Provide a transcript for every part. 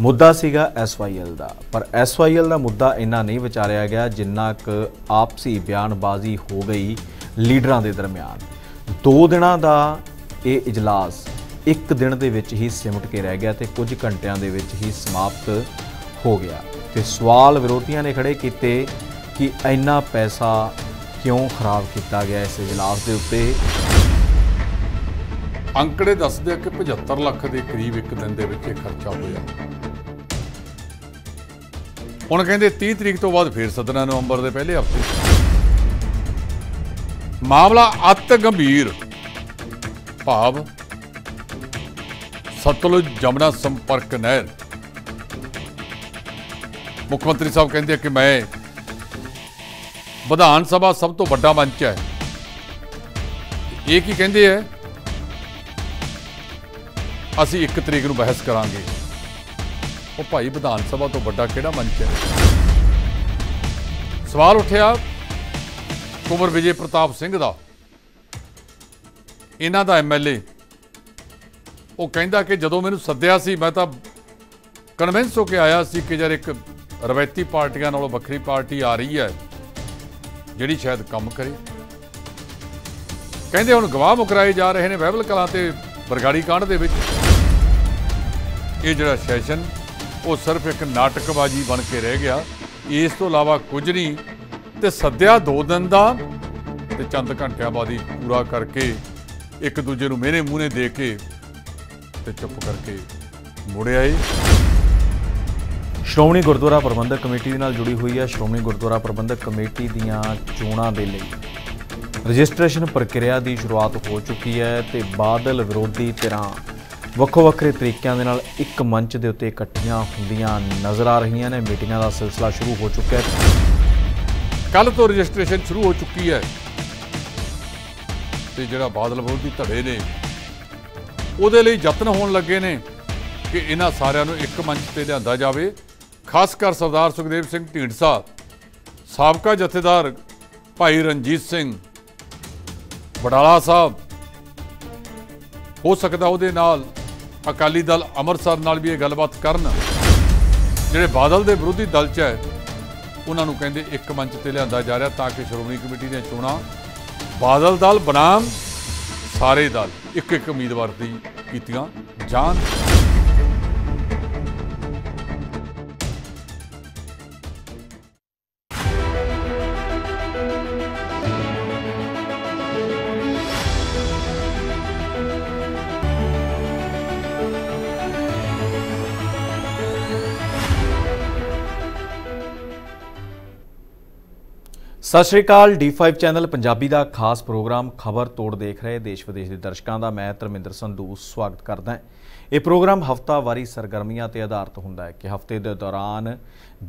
ਮੁੱਦਾ ਸੀਗਾ ਐਸਵਾਈਐਲ ਦਾ ਪਰ ਐਸਵਾਈਐਲ ਦਾ ਮੁੱਦਾ ਇੰਨਾ ਨਹੀਂ ਵਿਚਾਰਿਆ ਗਿਆ ਜਿੰਨਾ ਕਿ ਆਪਸੀ ਬਿਆਨਬਾਜ਼ੀ ਹੋ ਗਈ ਲੀਡਰਾਂ ਦੇ ਦਰਮਿਆਨ ਦੋ ਦਿਨਾਂ ਦਾ ਇਹ ਇਜਲਾਸ ਇੱਕ ਦਿਨ ਦੇ ਵਿੱਚ ਹੀ ਸਿਮਟ ਕੇ ਰਹਿ ਗਿਆ ਤੇ ਕੁਝ ਘੰਟਿਆਂ ਦੇ ਵਿੱਚ ਹੀ ਸਮਾਪਤ ਹੋ ਗਿਆ ਤੇ ਸਵਾਲ ਵਿਰੋਧੀਆਂ ਨੇ ਖੜੇ ਕੀਤੇ ਕਿ ਇੰਨਾ ਪੈਸਾ ਕਿਉਂ ਖਰਾਬ ਕੀਤਾ ਗਿਆ ਇਸ ਇਜਲਾਸ ਦੇ ਉੱਤੇ ਅੰਕੜੇ ਦੱਸਦੇ ਆ ਕਿ 75 ਲੱਖ ਦੇ ਕਰੀਬ ਇੱਕ ਦਿਨ ਦੇ ਵਿੱਚ ਇਹ ਖਰਚਾ ਹੋਇਆ ਹੁਣ ਕਹਿੰਦੇ 30 ਤਰੀਕ ਤੋਂ ਬਾਅਦ ਫੇਰ ਸਦਨਾ ਨਵੰਬਰ ਦੇ ਪਹਿਲੇ ਹਫਤੇ ਮਾਮਲਾ ਅਤ ਗੰਭੀਰ ਭਾਵ ਸਤਲੁਜ ਜਮਨਾ ਸੰਪਰਕ ਨਹਿਰ ਮੁੱਖ ਮੰਤਰੀ ਸਾਹਿਬ ਕਹਿੰਦੇ ਕਿ ਮੈਂ ਵਿਧਾਨ ਸਭਾ ਸਭ ਤੋਂ ਵੱਡਾ ਮੰਚ ਹੈ ਇਹ ਕੀ ਕਹਿੰਦੇ ਹੈ ਅਸੀਂ 1 ਤਰੀਕ ਨੂੰ ਬਹਿਸ ਕਰਾਂਗੇ ਉਹ ਭਾਈ ਵਿਧਾਨ ਸਭਾ ਤੋਂ ਵੱਡਾ ਕਿਹੜਾ ਮੰਚ ਹੈ ਸਵਾਲ ਉੱਠਿਆ ਕੁਮਰ ਵਿਜੇ ਪ੍ਰਤਾਪ ਸਿੰਘ ਦਾ ਇਹਨਾਂ ਦਾ ਐਮਐਲਏ ਉਹ ਕਹਿੰਦਾ ਕਿ ਜਦੋਂ ਮੈਨੂੰ ਸੱਦਿਆ ਸੀ ਮੈਂ ਤਾਂ ਕਨਵਿੰਸ ਹੋ ਕੇ ਆਇਆ ਸੀ ਕਿ ਜਰ ਇੱਕ ਰਵਾਇਤੀ ਪਾਰਟੀਆਂ ਨਾਲੋਂ ਵੱਖਰੀ ਪਾਰਟੀ ਆ ਰਹੀ ਹੈ ਜਿਹੜੀ ਸ਼ਾਇਦ ਕੰਮ ਕਰੇ ਕਹਿੰਦੇ ਹੁਣ ਗਵਾਹ ਮੁਕਰਾਏ ਜਾ ਰਹੇ ਨੇ ਬਹਿਬਲ ਕਲਾਂ ਤੇ ਬਰਗਾੜੀ ਕਾਂਡ ਦੇ ਵਿੱਚ ਇਹ ਜਿਹੜਾ ਸੈਸ਼ਨ ਉਹ ਸਿਰਫ ਇੱਕ ਨਾਟਕਬਾਜ਼ੀ ਬਣ ਕੇ ਰਹਿ ਗਿਆ ਇਸ ਤੋਂ ਇਲਾਵਾ ਕੁਝ ਨਹੀਂ ਤੇ ਸੱਦਿਆ ਦੋ ਦਿਨ ਦਾ ਤੇ ਚੰਦ ਘੰਟਿਆਂ ਬਾਅਦ ਹੀ ਪੂਰਾ ਕਰਕੇ ਇੱਕ ਦੂਜੇ ਨੂੰ ਮੇਰੇ ਮੂੰਹ ਨੇ ਦੇ ਕੇ ਤੇ ਚੁੱਪ ਕਰਕੇ ਮੁੜਿਆ ਆਏ ਸ਼੍ਰੋਮਣੀ ਗੁਰਦੁਆਰਾ ਪ੍ਰਬੰਧਕ ਕਮੇਟੀ ਦੇ ਨਾਲ ਜੁੜੀ ਹੋਈ ਹੈ ਸ਼੍ਰੋਮਣੀ ਗੁਰਦੁਆਰਾ ਪ੍ਰਬੰਧਕ ਕਮੇਟੀ ਦੀਆਂ ਚੋਣਾਂ ਦੇ ਲਈ ਰਜਿਸਟ੍ਰੇਸ਼ਨ ਪ੍ਰਕਿਰਿਆ ਦੀ ਸ਼ੁਰੂਆਤ ਹੋ ਚੁੱਕੀ ਹੈ ਤੇ ਬਾਦਲ ਵਿਰੋਧੀ ਧਿਰਾਂ ਵੱਖੋ ਵੱਖਰੇ ਤਰੀਕਿਆਂ ਦੇ ਨਾਲ ਇੱਕ ਮੰਚ ਦੇ ਉੱਤੇ ਇਕੱਠੀਆਂ ਹੁੰਦੀਆਂ ਨਜ਼ਰ ਆ ਰਹੀਆਂ ਨੇ ਮੀਟਿੰਗਾਂ ਦਾ ਸਿਲਸਿਲਾ ਸ਼ੁਰੂ ਹੋ ਚੁੱਕਿਆ ਹੈ ਕੱਲ ਤੋਂ ਰਜਿਸਟ੍ਰੇਸ਼ਨ ਸ਼ੁਰੂ ਹੋ ਚੁੱਕੀ ਹੈ ਤੇ ਜਿਹੜਾ ਬਾਦਲ ਵਿਰੋਧੀ ਧੜੇ ਨੇ ਉਹਦੇ ਲਈ ਯਤਨ ਹੋਣ ਲੱਗੇ ਨੇ ਕਿ ਇਹਨਾਂ ਸਾਰਿਆਂ ਨੂੰ ਇੱਕ ਮੰਚ ਤੇ ਲਿਆਂਦਾ ਜਾਵੇ ਖਾਸ ਕਰ ਸਰਦਾਰ ਸੁਖਦੇਵ ਸਿੰਘ ਢੀਂਡਸਾ ਸਾਬਕਾ ਜਥੇਦਾਰ ਭਾਈ ਰਣਜੀਤ ਸਿੰਘ ਬਡਾਲਾ ਸਾਹਿਬ ਹੋ ਸਕਦਾ ਉਹਦੇ ਨਾਲ ਅਕਾਲੀ ਦਲ ਅੰਮ੍ਰਿਤਸਰ ਨਾਲ ਵੀ ਇਹ ਗੱਲਬਾਤ ਕਰਨ ਜਿਹੜੇ ਬਾਦਲ ਦੇ ਵਿਰੋਧੀ ਦਲ 'ਚ ਹੈ ਉਹਨਾਂ ਨੂੰ ਕਹਿੰਦੇ ਇੱਕ ਮੰਚ ਤੇ ਲਿਆਂਦਾ ਜਾ ਰਿਹਾ ਤਾਂ ਕਿ ਸ਼੍ਰੋਮਣੀ ਕਮੇਟੀ ਦੀਆਂ ਚੋਣਾਂ ਬਾਦਲ ਦਲ ਬਨਾਮ ਸਾਰੇ ਦਲ ਇੱਕ ਇੱਕ ਉਮੀਦਵਾਰ ਦੀ ਕੀਤੀਆਂ ਜਾਣ ਸਤਿ ਸ਼੍ਰੀ ਅਕਾਲ D5 ਚੈਨਲ ਪੰਜਾਬੀ ਦਾ ਖਾਸ ਪ੍ਰੋਗਰਾਮ ਖਬਰ ਤੋੜ ਦੇਖ ਰਹੇ ਦੇਸ਼ ਵਿਦੇਸ਼ ਦੇ ਦਰਸ਼ਕਾਂ ਦਾ ਮੈਂ ਧਰਮਿੰਦਰ ਸੰਧੂ ਸਵਾਗਤ ਕਰਦਾ ਹਾਂ ਇਹ ਪ੍ਰੋਗਰਾਮ ਹਫਤਾਵਾਰੀ ਸਰਗਰਮੀਆਂ ਤੇ ਆਧਾਰਿਤ ਹੁੰਦਾ ਹੈ ਕਿ ਹਫਤੇ ਦੇ ਦੌਰਾਨ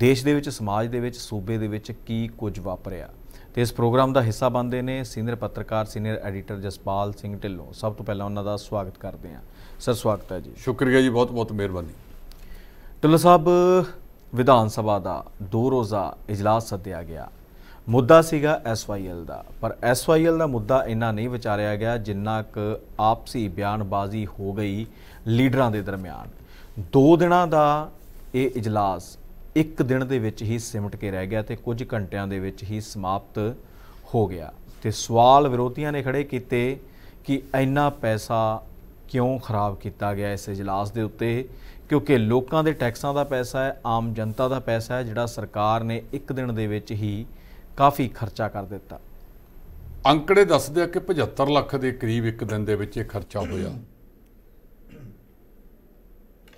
ਦੇਸ਼ ਦੇ ਵਿੱਚ ਸਮਾਜ ਦੇ ਵਿੱਚ ਸੂਬੇ ਦੇ ਵਿੱਚ ਕੀ ਕੁਝ ਵਾਪਰਿਆ ਤੇ ਇਸ ਪ੍ਰੋਗਰਾਮ ਦਾ ਹਿੱਸਾ ਬਣਦੇ ਨੇ ਸੀਨੀਅਰ ਪੱਤਰਕਾਰ ਸੀਨੀਅਰ ਐਡੀਟਰ ਜਸਪਾਲ ਸਿੰਘ ਢਿੱਲੋਂ ਸਭ ਤੋਂ ਪਹਿਲਾਂ ਉਹਨਾਂ ਦਾ ਸਵਾਗਤ ਕਰਦੇ ਹਾਂ ਸਰ ਸਵਾਗਤ ਹੈ ਜੀ ਸ਼ੁਕਰੀਆ ਜੀ ਬਹੁਤ ਬਹੁਤ ਮਿਹਰਬਾਨੀ ਢਿੱਲੋਂ ਸਾਹਿਬ ਵਿਧਾਨ ਸਭਾ ਦਾ ਦੋ ਰੋਜ਼ਾ ਇਜਲਾਸ ਸੱਦਿਆ ਗਿਆ ਮੁੱਦਾ ਸੀਗਾ ਐਸਵਾਈਐਲ ਦਾ ਪਰ ਐਸਵਾਈਐਲ ਦਾ ਮੁੱਦਾ ਇੰਨਾ ਨਹੀਂ ਵਿਚਾਰਿਆ ਗਿਆ ਜਿੰਨਾ ਕਿ ਆਪਸੀ ਬਿਆਨਬਾਜ਼ੀ ਹੋ ਗਈ ਲੀਡਰਾਂ ਦੇ ਦਰਮਿਆਨ ਦੋ ਦਿਨਾਂ ਦਾ ਇਹ ਇਜਲਾਸ ਇੱਕ ਦਿਨ ਦੇ ਵਿੱਚ ਹੀ ਸਿਮਟ ਕੇ ਰਹਿ ਗਿਆ ਤੇ ਕੁਝ ਘੰਟਿਆਂ ਦੇ ਵਿੱਚ ਹੀ ਸਮਾਪਤ ਹੋ ਗਿਆ ਤੇ ਸਵਾਲ ਵਿਰੋਧੀਆਂ ਨੇ ਖੜੇ ਕੀਤੇ ਕਿ ਇੰਨਾ ਪੈਸਾ ਕਿਉਂ ਖਰਾਬ ਕੀਤਾ ਗਿਆ ਇਸ ਇਜਲਾਸ ਦੇ ਉੱਤੇ ਕਿਉਂਕਿ ਲੋਕਾਂ ਦੇ ਟੈਕਸਾਂ ਦਾ ਪੈਸਾ ਹੈ ਆਮ ਜਨਤਾ ਦਾ ਪੈਸਾ ਹੈ ਜਿਹੜਾ ਸਰਕਾਰ ਨੇ ਇੱਕ ਦਿਨ ਦੇ ਵਿੱਚ ਹੀ ਕਾਫੀ ਖਰਚਾ ਕਰ ਦਿੱਤਾ ਅੰਕੜੇ ਦੱਸਦੇ ਆ ਕਿ 75 ਲੱਖ ਦੇ ਕਰੀਬ ਇੱਕ ਦਿਨ ਦੇ ਵਿੱਚ ਇਹ ਖਰਚਾ ਹੋਇਆ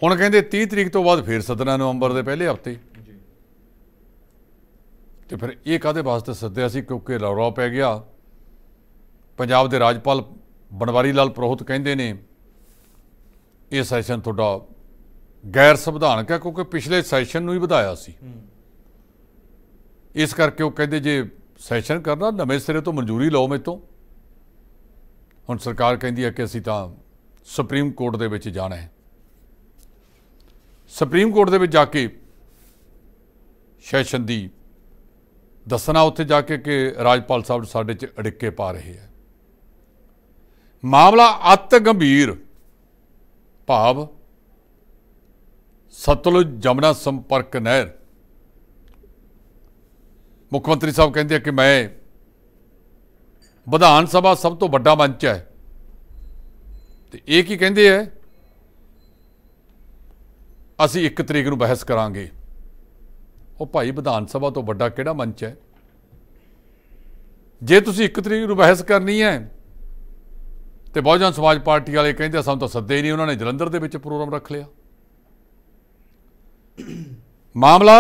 ਹੁਣ ਕਹਿੰਦੇ 30 ਤਰੀਕ ਤੋਂ ਬਾਅਦ ਫੇਰ 17 ਨਵੰਬਰ ਦੇ ਪਹਿਲੇ ਹਫਤੇ ਜੀ ਤੇ ਫਿਰ ਇਹ ਕਾਦੇ ਵਾਸਤੇ ਸੱਦਿਆ ਸੀ ਕਿਉਂਕਿ ਰੌਲਾ ਪੈ ਗਿਆ ਪੰਜਾਬ ਦੇ ਰਾਜਪਾਲ ਬਨਵਾਰੀ ਲਾਲ ਪ੍ਰੋਹਤ ਕਹਿੰਦੇ ਨੇ ਇਹ ਸੈਸ਼ਨ ਤੁਹਾਡਾ ਗੈਰ ਸੰਵਿਧਾਨਕ ਹੈ ਕਿਉਂਕਿ ਪਿਛਲੇ ਸੈਸ਼ਨ ਨੂੰ ਹੀ ਵਧਾਇਆ ਸੀ ਇਸ ਕਰਕੇ ਉਹ ਕਹਿੰਦੇ ਜੇ ਸੈਸ਼ਨ ਕਰਨਾ ਨਵੇਂ ਸਿਰੇ ਤੋਂ ਮਨਜ਼ੂਰੀ ਲਓ ਮੇਤੋਂ ਹੁਣ ਸਰਕਾਰ ਕਹਿੰਦੀ ਹੈ ਕਿ ਅਸੀਂ ਤਾਂ ਸੁਪਰੀਮ ਕੋਰਟ ਦੇ ਵਿੱਚ ਜਾਣਾ ਹੈ ਸੁਪਰੀਮ ਕੋਰਟ ਦੇ ਵਿੱਚ ਜਾ ਕੇ ਸੈਸ਼ਨ ਦੀ ਦੱਸਣਾ ਉੱਥੇ ਜਾ ਕੇ ਕਿ ਰਾਜਪਾਲ ਸਾਹਿਬ ਸਾਡੇ 'ਚ ਅੜਿੱਕੇ ਪਾ ਰਹੇ ਹੈ ਮਾਮਲਾ ਅਤ ਗੰਭੀਰ ਭਾਵ ਸਤਲੁਜ ਜਮਨਾ ਸੰਪਰਕ ਨਹਿਰ ਮੁੱਖ ਮੰਤਰੀ ਸਾਹਿਬ ਕਹਿੰਦੇ ਆ ਕਿ ਮੈਂ ਵਿਧਾਨ ਸਭਾ ਸਭ ਤੋਂ ਵੱਡਾ ਮੰਚ ਹੈ ਤੇ ਇਹ ਕੀ ਕਹਿੰਦੇ ਆ ਅਸੀਂ 1 ਤਰੀਕ ਨੂੰ ਬਹਿਸ ਕਰਾਂਗੇ ਉਹ ਭਾਈ ਵਿਧਾਨ ਸਭਾ ਤੋਂ ਵੱਡਾ ਕਿਹੜਾ ਮੰਚ ਹੈ ਜੇ ਤੁਸੀਂ 1 ਤਰੀਕ ਨੂੰ ਬਹਿਸ ਕਰਨੀ ਹੈ ਤੇ ਬਹੁਜਨ ਸਮਾਜ ਪਾਰਟੀ ਵਾਲੇ ਕਹਿੰਦੇ ਸਾਨੂੰ ਤਾਂ ਸੱਦੇ ਹੀ ਨਹੀਂ ਉਹਨਾਂ ਨੇ ਜਲੰਧਰ ਦੇ ਵਿੱਚ ਪ੍ਰੋਗਰਾਮ ਰੱਖ ਲਿਆ ਮਾਮਲਾ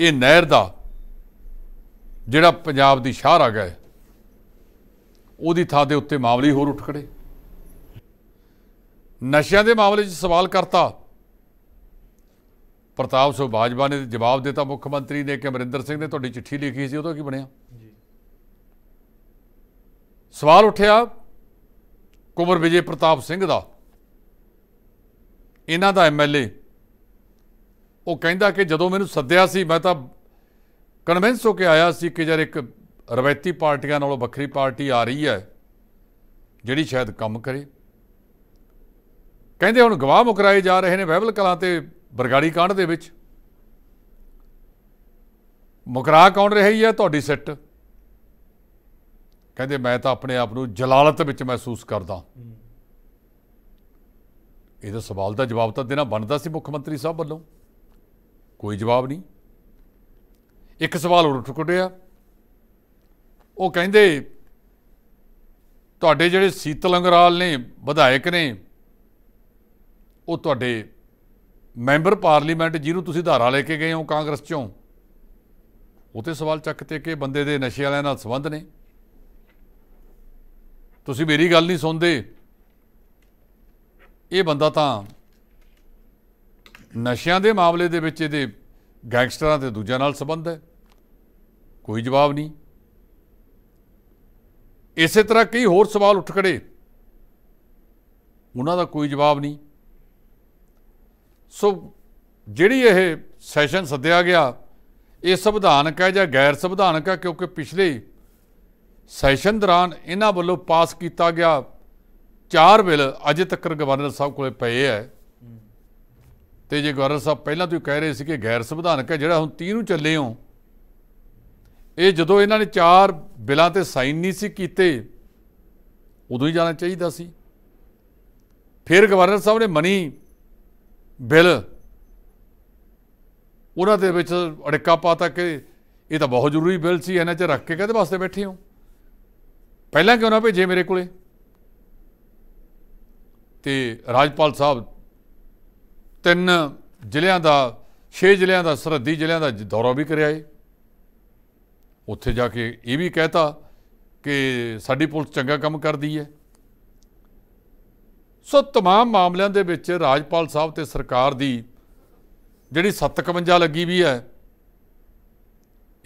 ਇਹ ਨਹਿਰ ਦਾ ਜਿਹੜਾ ਪੰਜਾਬ ਦੀ ਸ਼ਾਹ ਆ ਹੈ ਉਹਦੀ ਥਾਂ ਦੇ ਉੱਤੇ ਮਾਮਲੇ ਹੋਰ ਉੱਠ ਖੜੇ ਨਸ਼ਿਆਂ ਦੇ ਮਾਮਲੇ 'ਚ ਸਵਾਲ ਕਰਤਾ ਪ੍ਰਤਾਪ ਸਿੰਘ ਬਾਜਵਾ ਨੇ ਜਵਾਬ ਦਿੱਤਾ ਮੁੱਖ ਮੰਤਰੀ ਨੇ ਕਿ ਅਮਰਿੰਦਰ ਸਿੰਘ ਨੇ ਤੁਹਾਡੀ ਚਿੱਠੀ ਲਿਖੀ ਸੀ ਉਹਦਾ ਕੀ ਬਣਿਆ ਸਵਾਲ ਉੱਠਿਆ ਕੁਮਰ ਵਿਜੇ ਪ੍ਰਤਾਪ ਸਿੰਘ ਦਾ ਇਹਨਾਂ ਦਾ ਐਮਐਲਏ ਉਹ ਕਹਿੰਦਾ ਕਿ ਜਦੋਂ ਮੈਨੂੰ ਸੱਦਿਆ ਸੀ ਮੈਂ ਤਾਂ ਕਨਵਿੰਸ ਹੋ ਕੇ ਆਇਆ ਸੀ ਕਿ ਜਰ ਇੱਕ ਰਵਾਇਤੀ ਪਾਰਟੀਆਂ ਨਾਲੋਂ ਵੱਖਰੀ ਪਾਰਟੀ ਆ ਰਹੀ ਹੈ ਜਿਹੜੀ ਸ਼ਾਇਦ ਕੰਮ ਕਰੇ ਕਹਿੰਦੇ ਹੁਣ ਗਵਾਹ ਮੁਕਰਾਏ ਜਾ ਰਹੇ ਨੇ ਵਹਿਬਲ ਕਲਾਂ ਤੇ ਬਰਗਾੜੀ ਕਾਂਡ ਦੇ ਵਿੱਚ ਮੁਕਰਾ ਕੌਣ ਰਹੀ ਹੈ ਤੁਹਾਡੀ ਸਿੱਟ ਕਹਿੰਦੇ ਮੈਂ ਤਾਂ ਆਪਣੇ ਆਪ ਨੂੰ ਜਲਾਲਤ ਵਿੱਚ ਮਹਿਸੂਸ ਕਰਦਾ ਇਹਦਾ ਸਵਾਲ ਦਾ ਜਵਾਬ ਤਾਂ ਦੇਣਾ ਬਣਦਾ ਸੀ ਮੁੱਖ ਮੰਤਰੀ ਸਾਹਿਬ ਵੱਲੋਂ ਕੋਈ ਜਵਾਬ ਨਹੀਂ ਇੱਕ ਸਵਾਲ ਉੱਠ ਕੁੱਟਿਆ ਉਹ ਕਹਿੰਦੇ ਤੁਹਾਡੇ ਜਿਹੜੇ ਸੀਤਲ ਅੰਗਰਾਲ ਨੇ ਵਿਧਾਇਕ ਨੇ ਉਹ ਤੁਹਾਡੇ ਮੈਂਬਰ ਪਾਰਲੀਮੈਂਟ ਜਿਹਨੂੰ ਤੁਸੀਂ ਧਾਰਾ ਲੈ ਕੇ ਗਏ ਹੋ ਕਾਂਗਰਸ ਚੋਂ ਉਤੇ ਸਵਾਲ ਚੱਕ ਤੇ ਕਿ ਬੰਦੇ ਦੇ ਨਸ਼ੇ ਵਾਲਿਆਂ ਨਾਲ ਸੰਬੰਧ ਨੇ ਤੁਸੀਂ ਮੇਰੀ ਗੱਲ ਨਹੀਂ ਸੁਣਦੇ ਇਹ ਬੰਦਾ ਤਾਂ ਨਸ਼ਿਆਂ ਦੇ ਮਾਮਲੇ ਦੇ ਵਿੱਚ ਇਹਦੇ ਗੈਂਗਸਟਰਾਂ ਤੇ ਦੂਜਿਆਂ ਨਾਲ ਸੰਬੰਧ ਹੈ ਕੋਈ ਜਵਾਬ ਨਹੀਂ ਇਸੇ ਤਰ੍ਹਾਂ ਕਈ ਹੋਰ ਸਵਾਲ ਉੱਠ ਖੜੇ ਉਹਨਾਂ ਦਾ ਕੋਈ ਜਵਾਬ ਨਹੀਂ ਸੋ ਜਿਹੜੀ ਇਹ ਸੈਸ਼ਨ ਸੱਦਿਆ ਗਿਆ ਇਹ ਸੰਵਿਧਾਨਕ ਹੈ ਜਾਂ ਗੈਰ ਸੰਵਿਧਾਨਕ ਹੈ ਕਿਉਂਕਿ ਪਿਛਲੇ ਸੈਸ਼ਨ ਦੌਰਾਨ ਇਹਨਾਂ ਵੱਲੋਂ ਪਾਸ ਕੀਤਾ ਗਿਆ ਚਾਰ ਬਿੱਲ ਅਜੇ ਤੱਕ ਗਵਰਨਰ ਸਾਹਿਬ ਕੋਲੇ ਪਏ ਹੈ ਤੇ ਜੇ ਗਵਰਨਰ ਸਾਹਿਬ ਪਹਿਲਾਂ ਤੋਂ ਕਹਿ ਰਹੇ ਸੀ ਕਿ ਗੈਰ ਸੰਵਿਧਾਨਕ ਹੈ ਜਿਹੜਾ ਹੁਣ 30 ਨੂੰ ਚੱਲੇ ਹੋ ਇਹ ਜਦੋਂ ਇਹਨਾਂ ਨੇ ਚਾਰ ਬਿਲਾਂ ਤੇ ਸਾਈਨ ਨਹੀਂ ਸੀ ਕੀਤੇ ਉਦੋਂ ਹੀ ਜਾਣਾ ਚਾਹੀਦਾ ਸੀ ਫਿਰ ਗਵਰਨਰ ਸਾਹਿਬ ਨੇ ਮਨੀ ਬਿੱਲ ਉਹਨਾਂ ਦੇ ਵਿੱਚ ਅੜਿੱਕਾ ਪਾਤਾ ਕਿ ਇਹ ਤਾਂ ਬਹੁਤ ਜ਼ਰੂਰੀ ਬਿੱਲ ਸੀ ਇਹਨਾਂ 'ਚ ਰੱਖ ਕੇ ਕਹਦੇ ਵਾਸਤੇ ਬੈਠੇ ਹੋ ਪਹਿਲਾਂ ਕਿਉਂ ਨਾ ਭੇਜੇ ਮੇਰੇ ਕੋਲੇ ਤੇ ਰਾਜਪਾਲ ਸਾਹਿਬ ਤਿੰਨ ਜ਼ਿਲ੍ਹਿਆਂ ਦਾ 6 ਜ਼ਿਲ੍ਹਿਆਂ ਦਾ ਸਰਹੱਦੀ ਜ਼ਿਲ੍ਹਿਆਂ ਦਾ ਦੌਰਾ ਵੀ ਕਰਿਆ ਏ ਉੱਥੇ ਜਾ ਕੇ ਇਹ ਵੀ ਕਹਿਤਾ ਕਿ ਸਾਡੀ ਪੁਲਿਸ ਚੰਗਾ ਕੰਮ ਕਰਦੀ ਹੈ ਸੋ तमाम ਮਾਮਲਿਆਂ ਦੇ ਵਿੱਚ ਰਾਜਪਾਲ ਸਾਹਿਬ ਤੇ ਸਰਕਾਰ ਦੀ ਜਿਹੜੀ 751 ਲੱਗੀ ਵੀ ਹੈ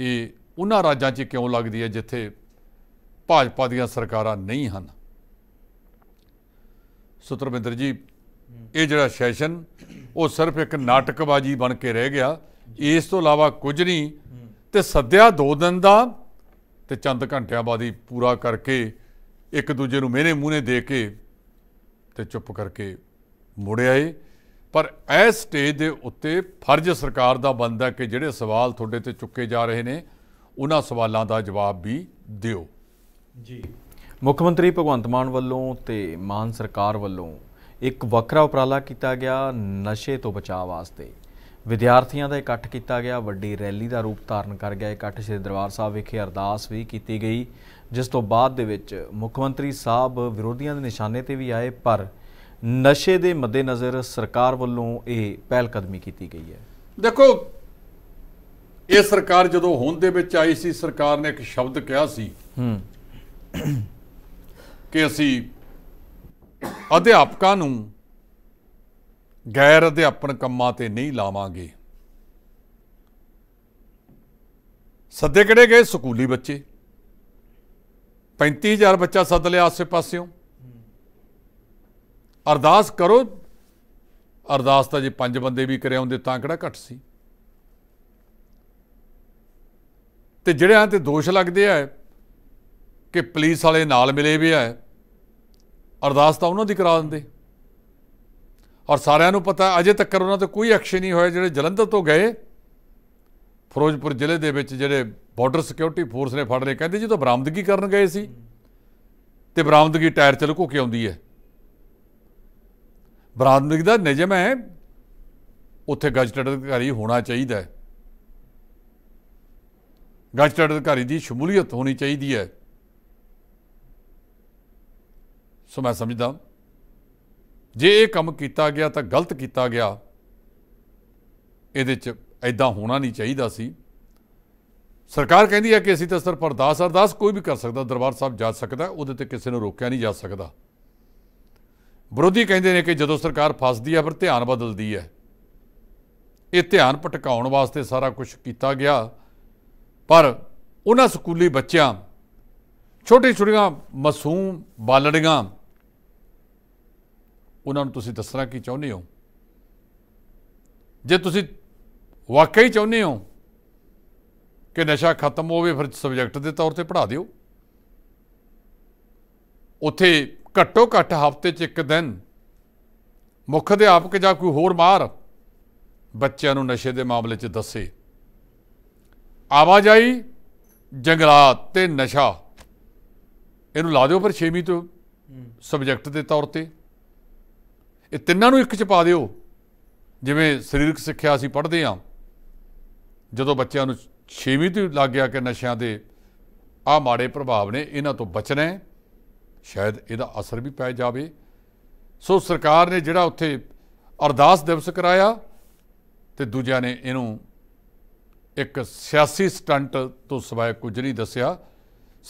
ਇਹ ਉਹਨਾਂ ਰਾਜਾਂ 'ਚ ਕਿਉਂ ਲੱਗਦੀ ਹੈ ਜਿੱਥੇ ਭਾਜਪਾ ਦੀਆਂ ਸਰਕਾਰਾਂ ਨਹੀਂ ਹਨ ਸੁਤਰਬਿੰਦਰ ਜੀ ਇਹ ਜਿਹੜਾ ਸੈਸ਼ਨ ਉਹ ਸਿਰਫ ਇੱਕ ਨਾਟਕਬਾਜ਼ੀ ਬਣ ਕੇ ਰਹਿ ਗਿਆ ਇਸ ਤੋਂ ਇਲਾਵਾ ਕੁਝ ਨਹੀਂ ਤੇ ਸੱਦਿਆ 2 ਦਿਨ ਦਾ ਤੇ ਚੰਦ ਘੰਟਿਆਂ ਬਾਅਦ ਹੀ ਪੂਰਾ ਕਰਕੇ ਇੱਕ ਦੂਜੇ ਨੂੰ ਮੇਰੇ ਮੂੰਹੇ ਦੇ ਕੇ ਤੇ ਚੁੱਪ ਕਰਕੇ ਮੁੜ ਆਏ ਪਰ ਇਸ ਸਟੇਜ ਦੇ ਉੱਤੇ ਫਰਜ਼ ਸਰਕਾਰ ਦਾ ਬੰਦਾ ਕਿ ਜਿਹੜੇ ਸਵਾਲ ਤੁਹਾਡੇ ਤੇ ਚੁੱਕੇ ਜਾ ਰਹੇ ਨੇ ਉਹਨਾਂ ਸਵਾਲਾਂ ਦਾ ਜਵਾਬ ਵੀ ਦਿਓ ਜੀ ਮੁੱਖ ਮੰਤਰੀ ਭਗਵੰਤ ਮਾਨ ਵੱਲੋਂ ਤੇ ਮਾਨ ਸਰਕਾਰ ਵੱਲੋਂ ਇੱਕ ਵੱਖਰਾ ਉਪਰਾਲਾ ਕੀਤਾ ਗਿਆ ਨਸ਼ੇ ਤੋਂ ਬਚਾਅ ਵਾਸਤੇ ਵਿਦਿਆਰਥੀਆਂ ਦਾ ਇਕੱਠ ਕੀਤਾ ਗਿਆ ਵੱਡੀ ਰੈਲੀ ਦਾ ਰੂਪ ਧਾਰਨ ਕਰ ਗਿਆ ਇਕੱਠ ਸ੍ਰੀ ਦਰਬਾਰ ਸਾਹਿਬ ਵਿਖੇ ਅਰਦਾਸ ਵੀ ਕੀਤੀ ਗਈ ਜਿਸ ਤੋਂ ਬਾਅਦ ਦੇ ਵਿੱਚ ਮੁੱਖ ਮੰਤਰੀ ਸਾਹਿਬ ਵਿਰੋਧੀਆਂ ਦੇ ਨਿਸ਼ਾਨੇ ਤੇ ਵੀ ਆਏ ਪਰ ਨਸ਼ੇ ਦੇ ਮੱਦੇਨਜ਼ਰ ਸਰਕਾਰ ਵੱਲੋਂ ਇਹ ਪਹਿਲ ਕਦਮੀ ਕੀਤੀ ਗਈ ਹੈ ਦੇਖੋ ਇਹ ਸਰਕਾਰ ਜਦੋਂ ਹੋਂਦ ਦੇ ਵਿੱਚ ਆਈ ਸੀ ਸਰਕਾਰ ਨੇ ਇੱਕ ਸ਼ਬਦ ਕਿਹਾ ਸੀ ਹੂੰ ਕਿ ਅਸੀਂ ਅਧਿਆਪਕਾਂ ਨੂੰ ਗੈਰ ਅਧਿਆਪਨ ਕੰਮਾਂ ਤੇ ਨਹੀਂ ਲਾਵਾਂਗੇ ਸੱਦੇ ਕਿਹੜੇ ਗਏ ਸਕੂਲੀ ਬੱਚੇ 35000 ਬੱਚਾ ਸੱਦ ਲਿਆ ਆਸੇ-ਪਾਸਿਓਂ ਅਰਦਾਸ ਕਰੋ ਅਰਦਾਸ ਤਾਂ ਜੇ ਪੰਜ ਬੰਦੇ ਵੀ ਕਰਿਆ ਹੁੰਦੇ ਤਾਂ ਕਿਹੜਾ ਘੱਟ ਸੀ ਤੇ ਜਿਹੜਿਆਂ ਤੇ ਦੋਸ਼ ਲੱਗਦੇ ਆ ਕਿ ਪੁਲਿਸ ਵਾਲੇ ਨਾਲ ਮਿਲੇ ਵੀ ਆ ਅਰਦਾਸ ਤਾਂ ਉਹਨਾਂ ਦੀ ਕਰਾ ਦਿੰਦੇ ਔਰ ਸਾਰਿਆਂ ਨੂੰ ਪਤਾ ਅਜੇ ਤੱਕ ਉਹਨਾਂ ਤੇ ਕੋਈ ਐਕਸ਼ਨ ਨਹੀਂ ਹੋਇਆ ਜਿਹੜੇ ਜਲੰਧਰ ਤੋਂ ਗਏ ਫਿਰੋਜ਼ਪੁਰ ਜ਼ਿਲ੍ਹੇ ਦੇ ਵਿੱਚ ਜਿਹੜੇ ਬਾਰਡਰ ਸਿਕਿਉਰਿਟੀ ਫੋਰਸ ਨੇ ਫੜ ਲਏ ਕਹਿੰਦੇ ਜਦੋਂ ਬਰਾਮਦਗੀ ਕਰਨ ਗਏ ਸੀ ਤੇ ਬਰਾਮਦਗੀ ਟਾਇਰ ਚ ਲੁਕੋ ਕੇ ਆਉਂਦੀ ਹੈ ਬਰਾਮਦਗੀ ਦਾ ਨਿਯਮ ਹੈ ਉੱਥੇ ਗਜਟਡ ਅਧਿਕਾਰੀ ਹੋਣਾ ਚਾਹੀਦਾ ਹੈ ਗਜਟਡ ਅਧਿਕਾਰੀ ਦੀ ਸ਼ਮੂਲੀਅਤ ਹੋਣੀ ਚਾਹੀਦੀ ਹੈ ਸੋ ਮੈਂ ਸਮਝਦਾ ਜੇ ਇਹ ਕੰਮ ਕੀਤਾ ਗਿਆ ਤਾਂ ਗਲਤ ਕੀਤਾ ਗਿਆ ਇਹਦੇ 'ਚ ਐਦਾਂ ਹੋਣਾ ਨਹੀਂ ਚਾਹੀਦਾ ਸੀ ਸਰਕਾਰ ਕਹਿੰਦੀ ਹੈ ਕਿ ਅਸੀਂ ਤਾਂ ਸਿਰਫ ਅਰਦਾਸ ਅਰਦਾਸ ਕੋਈ ਵੀ ਕਰ ਸਕਦਾ ਦਰਬਾਰ ਸਾਹਿਬ ਜਾ ਸਕਦਾ ਉਹਦੇ ਤੇ ਕਿਸੇ ਨੂੰ ਰੋਕਿਆ ਨਹੀਂ ਜਾ ਸਕਦਾ ਵਿਰੋਧੀ ਕਹਿੰਦੇ ਨੇ ਕਿ ਜਦੋਂ ਸਰਕਾਰ ਫਸਦੀ ਹੈ ਫਿਰ ਧਿਆਨ ਬਦਲਦੀ ਹੈ ਇਹ ਧਿਆਨ ਭਟਕਾਉਣ ਵਾਸਤੇ ਸਾਰਾ ਕੁਝ ਕੀਤਾ ਗਿਆ ਪਰ ਉਹਨਾਂ ਸਕੂਲੀ ਬੱਚਿਆਂ ਛੋਟੇ ਛੋਟੀਆਂ ਮਾਸੂਮ ਬਾਲੜੀਆਂ ਉਹਨਾਂ ਨੂੰ ਤੁਸੀਂ ਦੱਸਣਾ ਕੀ ਚਾਹੁੰਦੇ ਹੋ ਜੇ ਤੁਸੀਂ ਵਾਕਈ ਚਾਹੁੰਦੇ ਹੋ ਕਿ ਨਸ਼ਾ ਖਤਮ ਹੋਵੇ ਫਿਰ ਸਬਜੈਕਟ ਦੇ ਤੌਰ ਤੇ ਪੜਾ ਦਿਓ ਉੱਥੇ ਘੱਟੋ ਘੱਟ ਹਫ਼ਤੇ 'ਚ ਇੱਕ ਦਿਨ ਮੁੱਖ ਅਧਿਆਪਕ ਜਾਂ ਕੋਈ ਹੋਰ ਮਾਰ ਬੱਚਿਆਂ ਨੂੰ ਨਸ਼ੇ ਦੇ ਮਾਮਲੇ 'ਚ ਦੱਸੇ ਆਵਾਜਾਈ ਜੰਗਲਾਤ ਤੇ ਨਸ਼ਾ ਇਹਨੂੰ ਲਾ ਦਿਓ ਫਿਰ 6ਵੀਂ ਤੋਂ ਸਬਜੈਕਟ ਦੇ ਤੌਰ ਤੇ ਇਹ ਤਿੰਨਾਂ ਨੂੰ ਇੱਕ ਚ ਪਾ ਦਿਓ ਜਿਵੇਂ ਸਰੀਰਕ ਸਿੱਖਿਆ ਅਸੀਂ ਪੜ੍ਹਦੇ ਆ ਜਦੋਂ ਬੱਚਿਆਂ ਨੂੰ 6ਵੀਂ ਤੋਂ ਲੱਗ ਗਿਆ ਕਿ ਨਸ਼ਿਆਂ ਦੇ ਆ ਮਾੜੇ ਪ੍ਰਭਾਵ ਨੇ ਇਹਨਾਂ ਤੋਂ ਬਚਣਾ ਸ਼ਾਇਦ ਇਹਦਾ ਅਸਰ ਵੀ ਪੈ ਜਾਵੇ ਸੋ ਸਰਕਾਰ ਨੇ ਜਿਹੜਾ ਉੱਥੇ ਅਰਦਾਸ ਦਿਵਸ ਕਰਾਇਆ ਤੇ ਦੂਜਿਆਂ ਨੇ ਇਹਨੂੰ ਇੱਕ ਸਿਆਸੀ ਸਟੰਟ ਤੋਂ ਸਿਵਾਏ ਕੁਝ ਨਹੀਂ ਦੱਸਿਆ